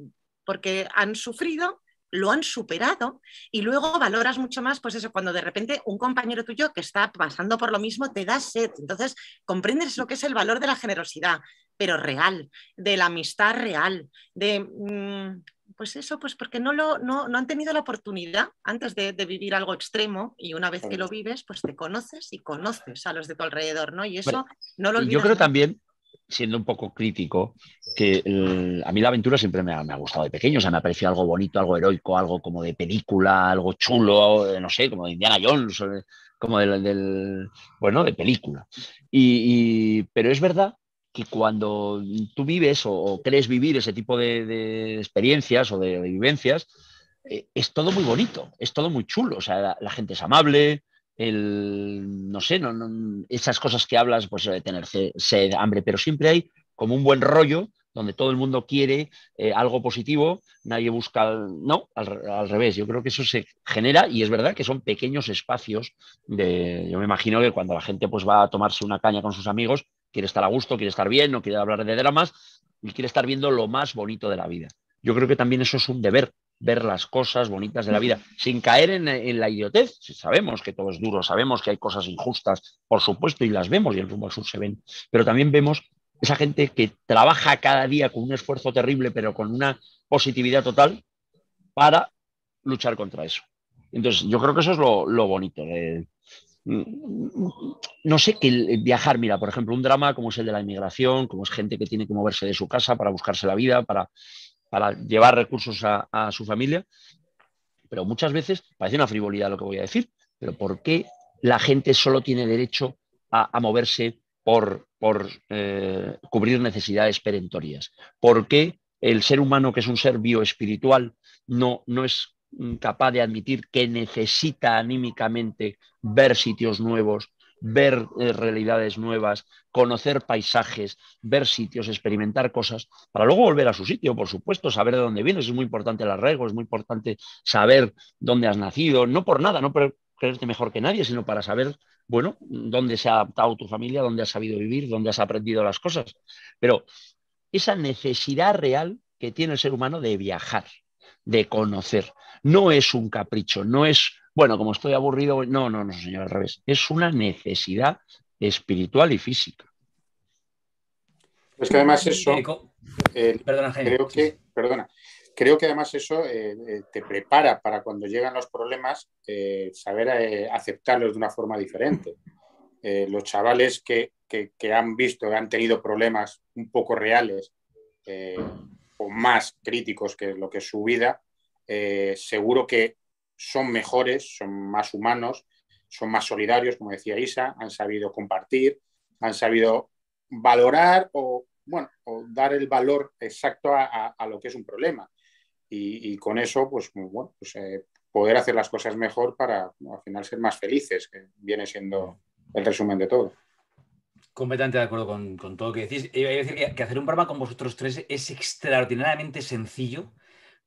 porque han sufrido lo han superado y luego valoras mucho más, pues eso, cuando de repente un compañero tuyo que está pasando por lo mismo te da sed. Entonces, comprendes lo que es el valor de la generosidad, pero real, de la amistad real, de, mm, pues eso, pues porque no, lo, no, no han tenido la oportunidad antes de, vivir algo extremo y una vez que lo vives, pues te conoces y conoces a los de tu alrededor, ¿no? Y eso no lo Yo creo también, siendo un poco crítico, que a mí la aventura siempre me ha, gustado de pequeño, o sea, me ha parecido algo bonito, algo heroico, algo como de película, algo chulo, eh, no sé, como de Indiana Jones, eh, como del, del bueno, de película. Y, y, pero es verdad cuando tú vives o, crees vivir ese tipo de, experiencias o de, vivencias, eh, es todo muy bonito, es todo muy chulo. O sea, la, gente es amable, el, no sé, no, esas cosas que hablas, pues de eh, tener sed, hambre, pero siempre hay como un buen rollo donde todo el mundo quiere eh, algo positivo, nadie busca, no, al, al, revés, yo creo que eso se genera y es verdad que son pequeños espacios de, yo me imagino que cuando la gente pues va a tomarse una caña con sus amigos, quiere estar a gusto, quiere estar bien, no quiere hablar de dramas y quiere estar viendo lo más bonito de la vida. Yo creo que también eso es un deber, ver las cosas bonitas de la vida, sin caer en, la idiotez. Sabemos que todo es duro, sabemos que hay cosas injustas, por supuesto, y las vemos y el rumbo al sur se ven, pero también vemos esa gente que trabaja cada día con un esfuerzo terrible, pero con una positividad total para luchar contra eso. Entonces, yo creo que eso es lo, bonito no sé que viajar, mira, por ejemplo, un drama como es el de la inmigración, como es gente que tiene que moverse de su casa para buscarse la vida, para, para llevar recursos a, su familia. Pero muchas veces parece una frivolidad lo que voy a decir, pero ¿por qué la gente solo tiene derecho a, moverse por, por eh, cubrir necesidades perentorias? ¿Por qué el ser humano, que es un ser bioespiritual, no, no es capaz de admitir que necesita anímicamente ver sitios nuevos, ver eh, realidades nuevas, conocer paisajes, ver sitios, experimentar cosas, para luego volver a su sitio, por supuesto, saber de dónde vienes, es muy importante el arraigo, es muy importante saber dónde has nacido, no por nada, no por creerte mejor que nadie, sino para saber, bueno, dónde se ha adaptado tu familia, dónde has sabido vivir, dónde has aprendido las cosas. Pero esa necesidad real que tiene el ser humano de viajar, de conocer. No es un capricho, no es, bueno, como estoy aburrido, no, no, no, señor, al revés. Es una necesidad espiritual y física. Es que además eh, eso, eh, eh, perdona, creo que, perdona, creo que además eso te prepara para cuando llegan los problemas saber aceptarlos de una forma diferente. los chavales que, que, han visto, que han tenido problemas un poco reales o más críticos que lo que es su vida, eh, seguro que son mejores, son más humanos, son más solidarios, como decía Isa, han sabido compartir, han sabido valorar o, bueno, o dar el valor exacto a, lo que es un problema. Y, con eso, pues, bueno, pues, eh, poder hacer las cosas mejor para al final ser más felices, que viene siendo el resumen de todo. Completamente de acuerdo con, todo lo que decís. Iba a decir que, que, hacer un programa con vosotros tres es extraordinariamente sencillo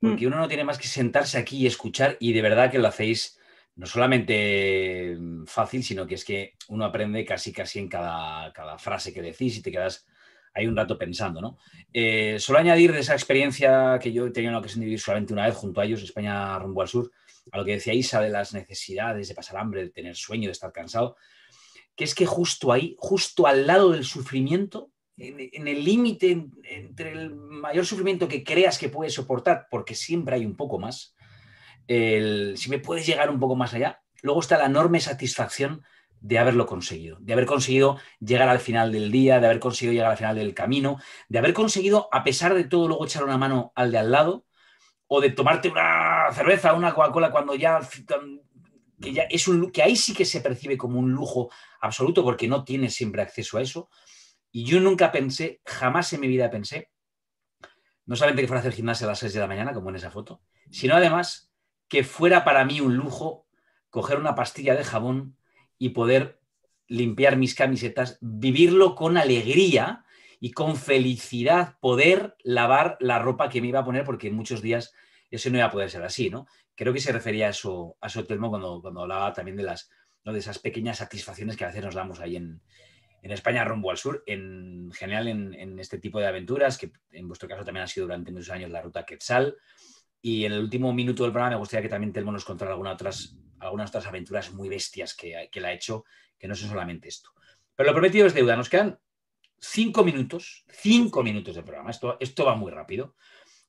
Mm. Porque uno no tiene más que sentarse aquí y escuchar y de verdad que lo hacéis no solamente mm, fácil, sino que es que uno aprende casi casi en cada, frase que decís y te quedas ahí un rato pensando, ¿no? Eh, solo añadir de esa experiencia que yo he tenido en la ocasión de vivir solamente una vez junto a ellos, España rumbo al sur, a lo que decía Isa de las necesidades de pasar hambre, de tener sueño, de estar cansado, que es que justo ahí, justo al lado del sufrimiento, en, el límite entre el mayor sufrimiento que creas que puedes soportar, porque siempre hay un poco más, si me puedes llegar un poco más allá, luego está la enorme satisfacción de haberlo conseguido, de haber conseguido llegar al final del día, de haber conseguido llegar al final del camino, de haber conseguido, a pesar de todo, luego echar una mano al de al lado, o de tomarte una cerveza, una Coca-Cola cuando ya ya es un que ahí sí que se percibe como un lujo absoluto porque no tienes siempre acceso a eso y yo nunca pensé, jamás en mi vida pensé, no solamente que fuera a hacer gimnasia a las 6 de la mañana, como en esa foto, sino además que fuera para mí un lujo coger una pastilla de jabón y poder limpiar mis camisetas, vivirlo con alegría y con felicidad, poder lavar la ropa que me iba a poner, porque en muchos días eso no iba a poder ser así, ¿no? Creo que se refería a eso, a eso Telmo cuando, cuando hablaba también de las, de esas pequeñas satisfacciones que a veces nos damos ahí en, en España rumbo al sur, en general en, este tipo de aventuras, que en vuestro caso también ha sido durante muchos años la ruta Quetzal. Y en el último minuto del programa me gustaría que también Telmo nos contara algunas otras, algunas otras aventuras muy bestias que, él ha hecho, que no son solamente esto. Pero lo prometido es deuda. Nos quedan cinco minutos, cinco minutos de programa. Esto, esto va muy rápido.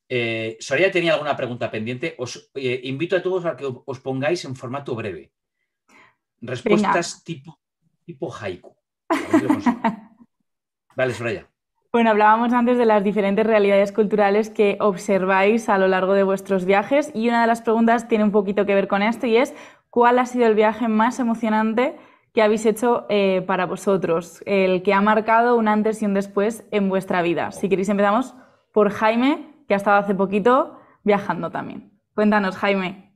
Eh, Soraya tenía alguna pregunta pendiente. Os eh, invito a todos a que os pongáis en formato breve. Respuestas tipo, tipo haiku. Vale, Soraya. Bueno, hablábamos antes de las diferentes realidades culturales que observáis a lo largo de vuestros viajes y una de las preguntas tiene un poquito que ver con esto y es ¿cuál ha sido el viaje más emocionante que habéis hecho eh, para vosotros? El que ha marcado un antes y un después en vuestra vida. Si queréis empezamos por Jaime, que ha estado hace poquito viajando también. Cuéntanos, Jaime.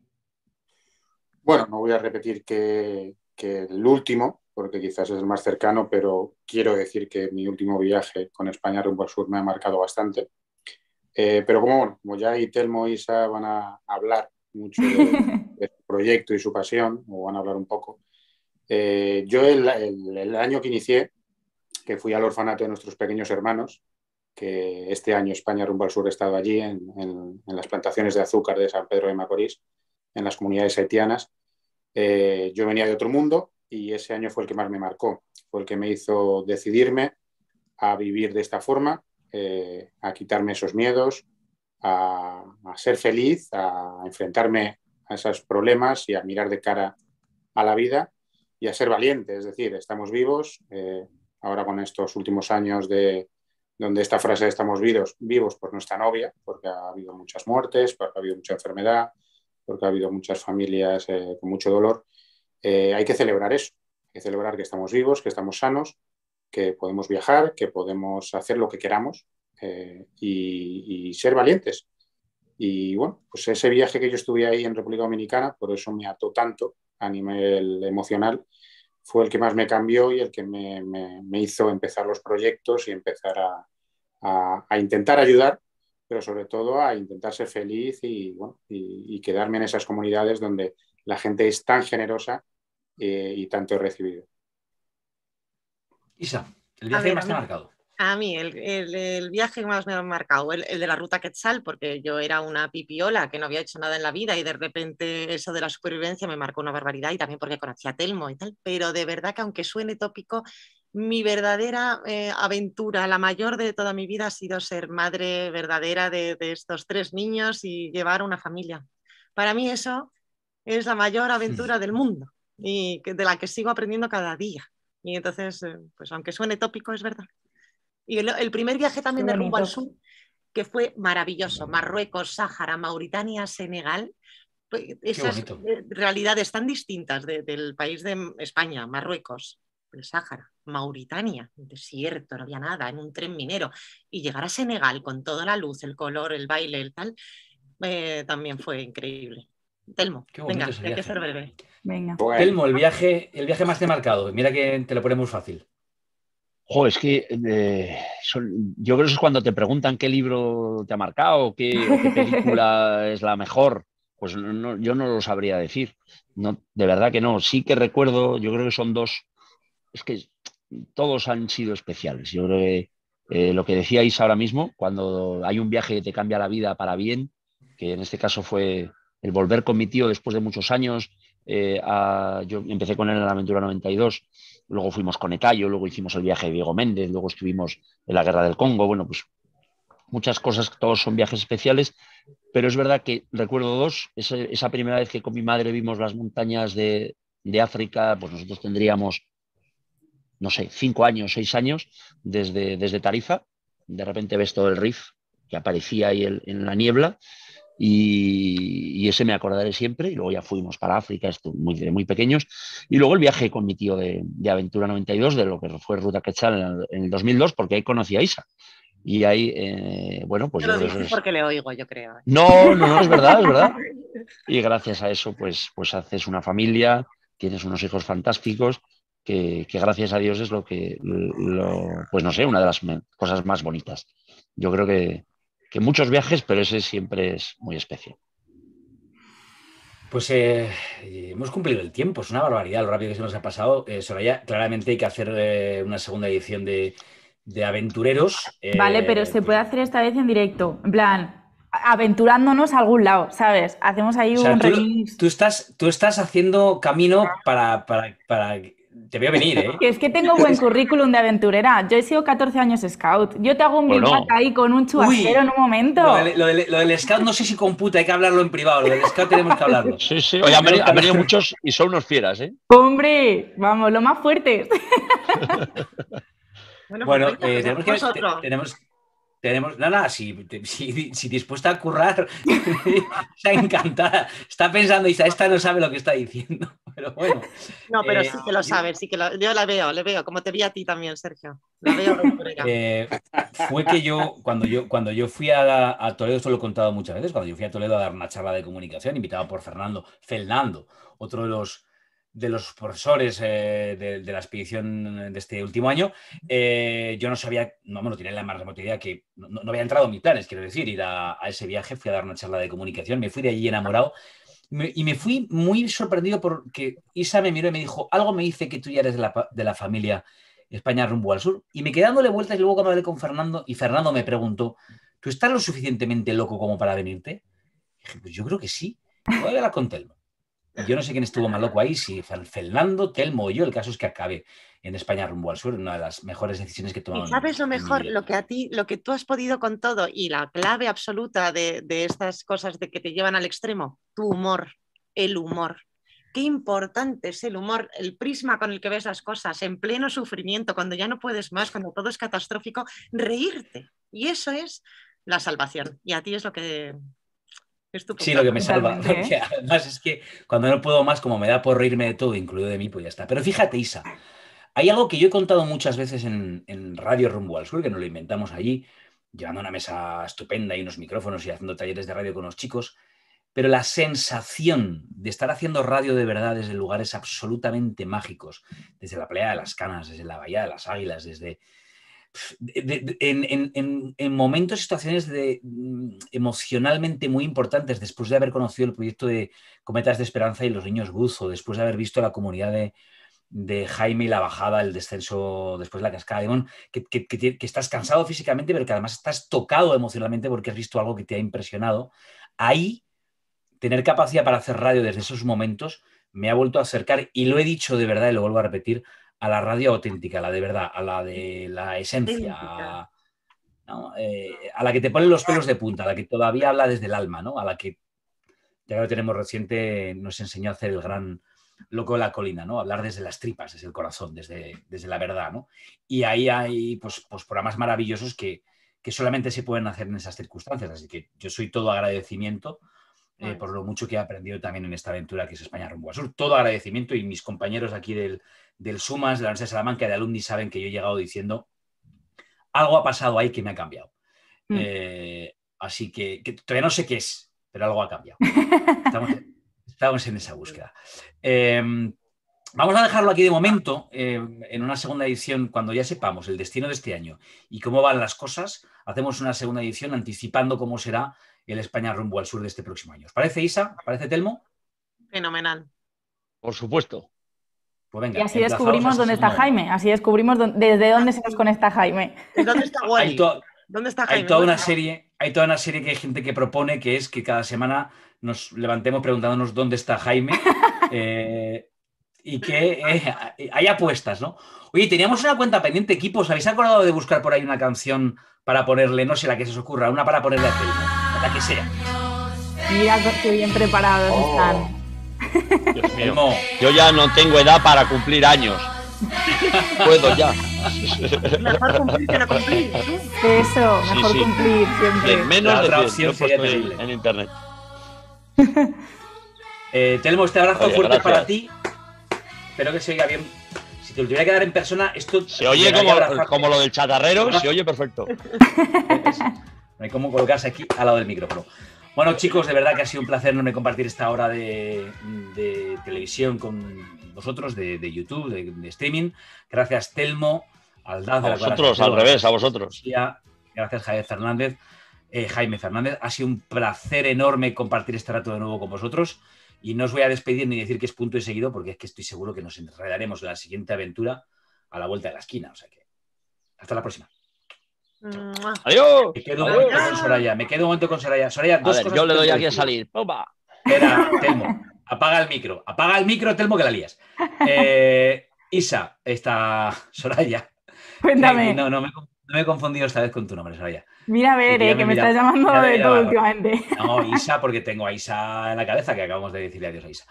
Bueno, no voy a repetir que el último, porque quizás es el más cercano, pero quiero decir que mi último viaje con España rumbo al sur me ha marcado bastante. Eh, pero como, ya y Telmo y Isa van a hablar mucho de, proyecto y su pasión, o van a hablar un poco, eh, yo el, año que inicié, que fui al orfanato de nuestros pequeños hermanos, que este año España rumbo al sur estaba allí, en, las plantaciones de azúcar de San Pedro de Macorís, en las comunidades haitianas, eh, yo venía de otro mundo, y ese año fue el que más me marcó, fue el que me hizo decidirme a vivir de esta forma, eh, a quitarme esos miedos, a, ser feliz, a enfrentarme a esos problemas y a mirar de cara a la vida y a ser valiente. Es decir, estamos vivos, eh, ahora con estos últimos años de donde esta frase estamos vivos, vivos por nuestra novia, porque ha habido muchas muertes, porque ha habido mucha enfermedad, porque ha habido muchas familias eh, con mucho dolor eh, hay que celebrar eso, hay que celebrar que estamos vivos, que estamos sanos, que podemos viajar, que podemos hacer lo que queramos eh, y, ser valientes. Y bueno, pues ese viaje que yo estuve ahí en República Dominicana, por eso me ató tanto a nivel emocional, fue el que más me cambió y el que me, hizo empezar los proyectos y empezar a, intentar ayudar pero sobre todo a intentar ser feliz y, quedarme en esas comunidades donde la gente es tan generosa eh, y tanto he recibido. Isa, el viaje más te ha marcado. A mí, el, viaje más me ha marcado, el, de la ruta Quetzal, porque yo era una pipiola que no había hecho nada en la vida y de repente eso de la supervivencia me marcó una barbaridad y también porque conocía a Telmo y tal, pero de verdad que aunque suene tópico, mi verdadera eh, aventura, la mayor de toda mi vida, ha sido ser madre verdadera de, de estos tres niños y llevar una familia. Para mí eso es la mayor aventura mm. del mundo y de la que sigo aprendiendo cada día. Y entonces, eh, pues aunque suene tópico, es verdad. Y el, primer viaje también de rumbo al sur, que fue maravilloso, Marruecos, Sáhara, Mauritania, Senegal, pues, esas eh, realidades tan distintas del país de España, Marruecos, el Sáhara, Mauritania, desierto, no había nada, en un tren minero, y llegar a Senegal con toda la luz, el color, el baile, el tal, eh, también fue increíble. Telmo, el viaje, el viaje más marcado. Mira que te lo ponemos fácil. es que eh, yo creo que eso es cuando te preguntan qué libro te ha marcado, qué, película es la mejor. Pues yo no lo sabría decir. No, de verdad que no. Sí que recuerdo, yo creo que son dos. Es que todos han sido especiales. Yo creo que eh, lo que decíais ahora mismo, cuando hay un viaje que te cambia la vida para bien, que en este caso fue el volver con mi tío después de muchos años. Eh, yo empecé con él en la aventura 92, luego fuimos con Etayo, luego hicimos el viaje de Diego Méndez, luego estuvimos en la guerra del Congo. Bueno, pues muchas cosas, todos son viajes especiales, pero es verdad que recuerdo dos. Esa, primera vez que con mi madre vimos las montañas de, África, pues nosotros tendríamos, no sé, cinco años, seis años desde, desde Tarifa. De repente ves todo el Rif que aparecía ahí en la niebla y, ese me acordaré siempre. Y luego ya fuimos para África, muy, muy pequeños. Y luego el viaje con mi tío de, de Aventura 92, de lo que fue Ruta Quetzal en el, 2002, porque ahí conocí a Isa. Y ahí, eh, bueno, pues... yo le oigo, yo creo. ¿eh? No, no, no, es verdad, es verdad. Y gracias a eso, pues, pues haces una familia, tienes unos hijos fantásticos, que, que gracias a Dios es lo que, lo, pues no sé, una de las cosas más bonitas. Yo creo que, muchos viajes, pero ese siempre es muy especial. Pues eh, hemos cumplido el tiempo, es una barbaridad lo rápido que se nos ha pasado. Eh, Soraya, claramente hay que hacer eh, una segunda edición de, aventureros. vale, pero se puede hacer esta vez en directo, en plan, aventurándonos a algún lado, ¿sabes? Hacemos ahí un tú, Tú estás, tú estás haciendo camino para, para, para te veo venir, ¿eh? es que tengo buen currículum de aventurera. Yo he sido 14 años scout. Yo te hago un bueno. ahí con un chubasquero en un momento. Lo del, scout no sé si computa, hay que hablarlo en privado. Lo del scout tenemos que hablarlo. Sí, sí. Oye, han venido, muchos y son unos fieras, ¿eh? Hombre, vamos, lo más fuerte. bueno, pues eh, tenemos, que, tenemos, nada, si, dispuesta a currar, está encantada. Está pensando, y esta no sabe lo que está diciendo, No, pero eh, sí que lo sabe, sí que lo, yo la veo, le veo, como te vi a ti también, Sergio. La veo eh, fue que yo, cuando yo, cuando yo fui a, a, Toledo, esto lo he contado muchas veces, cuando yo fui a Toledo a dar una charla de comunicación, invitado por Fernando, Fernando, otro de los de los profesores eh, de, la expedición de este último año, eh, yo no sabía, no, bueno, tenía la más remota idea que no, había entrado en mis planes, quiero decir, ir a, ese viaje, fui a dar una charla de comunicación, me fui de allí enamorado y me fui muy sorprendido porque Isa me miró y me dijo, algo me dice que tú ya eres de la, familia España rumbo al sur, y me quedé dándole vueltas y luego cuando hablé con Fernando, y Fernando me preguntó, ¿tú estás lo suficientemente loco como para venirte? dije, pues yo creo que sí, voy a hablar con Telmo. Yo no sé quién estuvo más loco ahí, si Fernando, Telmo o yo. El caso es que acabe en España rumbo al sur, una de las mejores decisiones que tomamos. ¿Sabes lo mejor? Lo que a ti, lo que tú has podido con todo y la clave absoluta de, de estas cosas de que te llevan al extremo, tu humor, el humor qué importante es el humor, el prisma con el que ves las cosas, en pleno sufrimiento, cuando ya no puedes más, cuando todo es catastrófico, reírte. Y eso es la salvación. Y a ti es lo que Sí, lo que me salva. ¿eh? Además es que cuando no puedo más, como me da por reírme de todo, incluido de mí, pues ya está. Pero fíjate, Isa, hay algo que yo he contado muchas veces en, en Radio Rumbo al Sur, que nos lo inventamos allí, llevando una mesa estupenda y unos micrófonos y haciendo talleres de radio con los chicos, pero la sensación de estar haciendo radio de verdad desde lugares absolutamente mágicos, desde la playa de las Canas, desde la Bahía de las Águilas, desde en, momentos y situaciones de, mm, emocionalmente muy importantes, después de haber conocido el proyecto de Cometas de Esperanza y los Niños Buzo, después de haber visto la comunidad de, Jaime y la bajada, el descenso después de la cascada de Mon, que, que, estás cansado físicamente, pero que además estás tocado emocionalmente porque has visto algo que te ha impresionado. Ahí, tener capacidad para hacer radio desde esos momentos me ha vuelto a acercar, y lo he dicho de verdad y lo vuelvo a repetir, a la radio auténtica, a la de verdad, a la de la esencia, eh, a, la que te ponen los pelos de punta, a la que todavía habla desde el alma, ¿no? A la que ya lo tenemos reciente, nos enseñó a hacer el gran loco de la colina, ¿no? Hablar desde las tripas, desde el corazón, desde, desde la verdad, ¿no? Y ahí hay pues, pues, programas maravillosos que, solamente se pueden hacer en esas circunstancias. Así que yo soy todo agradecimiento eh, por lo mucho que he aprendido también en esta aventura que es España rumbo al sur. Todo agradecimiento y mis compañeros aquí del, del SUMAS, de la Universidad de Salamanca, de alumni, saben que yo he llegado diciendo, algo ha pasado ahí que me ha cambiado. Mm. Eh, así que, todavía no sé qué es, pero algo ha cambiado. Estamos, en esa búsqueda. Em, vamos a dejarlo aquí de momento, em, en una segunda edición, cuando ya sepamos el destino de este año y cómo van las cosas, hacemos una segunda edición anticipando cómo será el España rumbo al sur de este próximo año. ¿Os parece, Isa? ¿Os parece, Telmo? Fenomenal. Por supuesto. Pues y así descubrimos dónde está Jaime, así descubrimos desde dónde se nos conecta Jaime. ¿Dónde está Jaime? Hay toda una serie, hay toda una serie que hay gente que propone que es que cada semana nos levantemos preguntándonos dónde está Jaime. Eh, y que eh, hay apuestas, ¿no? Oye, teníamos una cuenta pendiente, equipos. ¿Habéis acordado de buscar por ahí una canción para ponerle, no sé la que se os ocurra, una para ponerle a Jaime la que sea? Mira qué bien preparados oh. están. Dios yo ya no tengo edad para cumplir años. Puedo ya. Mejor cumplir que no cumplir. Eso, mejor cumplir siempre. menos de 10, en, internet. Eh, Telmo, este abrazo fuerte para ti. Espero que se oiga bien. Si te lo tuviera que dar en persona, esto. Se oye como, lo del chatarrero, se oye perfecto. No hay como colocarse aquí al lado del micrófono. Bueno, chicos, de verdad que ha sido un placer enorme compartir esta hora de, televisión con vosotros, de, YouTube, de, streaming. Gracias, Telmo, Aldaz. A vosotros, al revés, a vosotros. Gracias, Jaime Fernández. Eh, Jaime Fernández, ha sido un placer enorme compartir este rato de nuevo con vosotros. Y no os voy a despedir ni decir que es punto y seguido, porque es que estoy seguro que nos enredaremos en la siguiente aventura a la vuelta de la esquina. O sea que, hasta la próxima. Adiós. Me quedo un momento con Soraya. Me quedo un momento con Soraya. Soraya, dos yo le doy aquí a salir. Espera, Telmo. Apaga el micro. Apaga el micro, Telmo, que la lías. Eh, Isa, está Soraya. Cuéntame. Eh, no, no me, he confundido esta vez con tu nombre, Soraya. Mira a ver, que eh, me, estás llamando de todo últimamente. No, Isa, porque tengo a Isa en la cabeza, que acabamos de decirle adiós a Isa.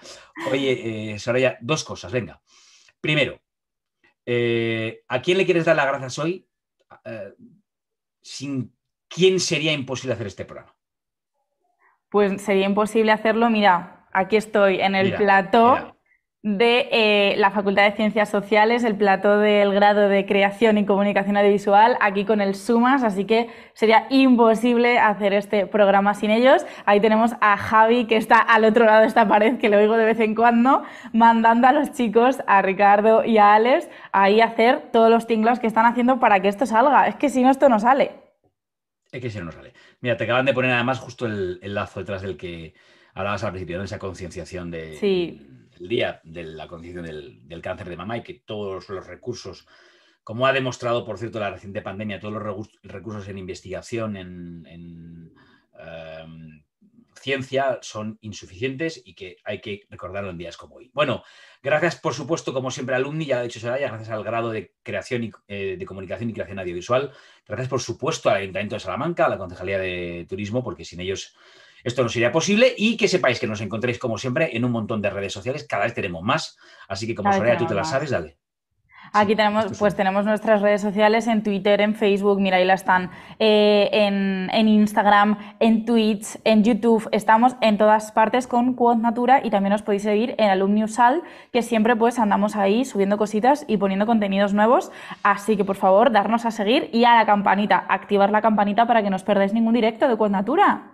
Oye, Soraya, dos cosas, venga. Primero, ¿a quién le quieres dar las gracias hoy? sin quién sería imposible hacer este programa? Pues sería imposible hacerlo, mira, aquí estoy en el plató de eh, la Facultad de Ciencias Sociales, el plató del grado de Creación y Comunicación Audiovisual, aquí con el SUMAS, así que sería imposible hacer este programa sin ellos. Ahí tenemos a Javi, que está al otro lado de esta pared, que lo oigo de vez en cuando, mandando a los chicos, a Ricardo y a Alex, ahí a hacer todos los tinglos que están haciendo para que esto salga. Es que si no, esto no sale. Es que si no, no sale. Mira, te acaban de poner además justo el, lazo detrás del que hablabas al principio, de esa concienciación de, sí día de la condición del, cáncer de mama y que todos los recursos, como ha demostrado, por cierto, la reciente pandemia, todos los recursos en investigación, en, em, ciencia, son insuficientes y que hay que recordarlo en días como hoy. Bueno, gracias, por supuesto, como siempre, alumni, ya lo ha dicho Soraya, gracias al grado de creación y, eh, de comunicación y creación audiovisual. Gracias, por supuesto, al Ayuntamiento de Salamanca, a la Concejalía de Turismo, porque sin ellos esto no sería posible y que sepáis que nos encontréis, como siempre, en un montón de redes sociales. Cada vez tenemos más. Así que, como Soraya, tú te las sabes, dale. Aquí tenemos, pues tenemos nuestras redes sociales en Twitter, en Facebook, mira, ahí la están, eh, en, Instagram, en Twitch, en YouTube, estamos en todas partes con Quod Natura y también os podéis seguir en Sal que siempre pues andamos ahí subiendo cositas y poniendo contenidos nuevos, así que por favor, darnos a seguir y a la campanita, activar la campanita para que no os perdáis ningún directo de Quod Natura.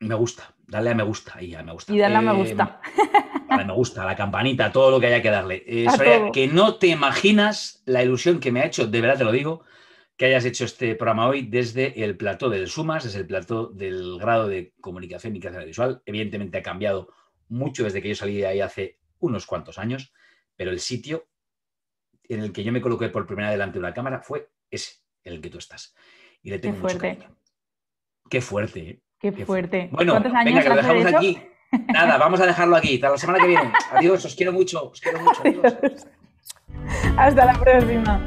Me gusta, dale a me gusta y a me gusta. Y dale a me eh, gusta. me gusta, la campanita, todo lo que haya que darle. Eh, que no te imaginas la ilusión que me ha hecho, de verdad te lo digo, que hayas hecho este programa hoy desde el plató del SUMAS, desde el plató del grado de comunicación y creación visual. Evidentemente ha cambiado mucho desde que yo salí de ahí hace unos cuantos años, pero el sitio en el que yo me coloqué por primera vez delante de una cámara fue ese, en el que tú estás. Y le tengo mucho fuerte. Cariño. Qué fuerte, ¿eh? Qué, fuerte. Bueno, venga, que lo dejamos aquí. Nada, vamos a dejarlo aquí. Hasta la semana que viene. Adiós, os quiero mucho. Os quiero mucho. Adiós. Hasta la próxima.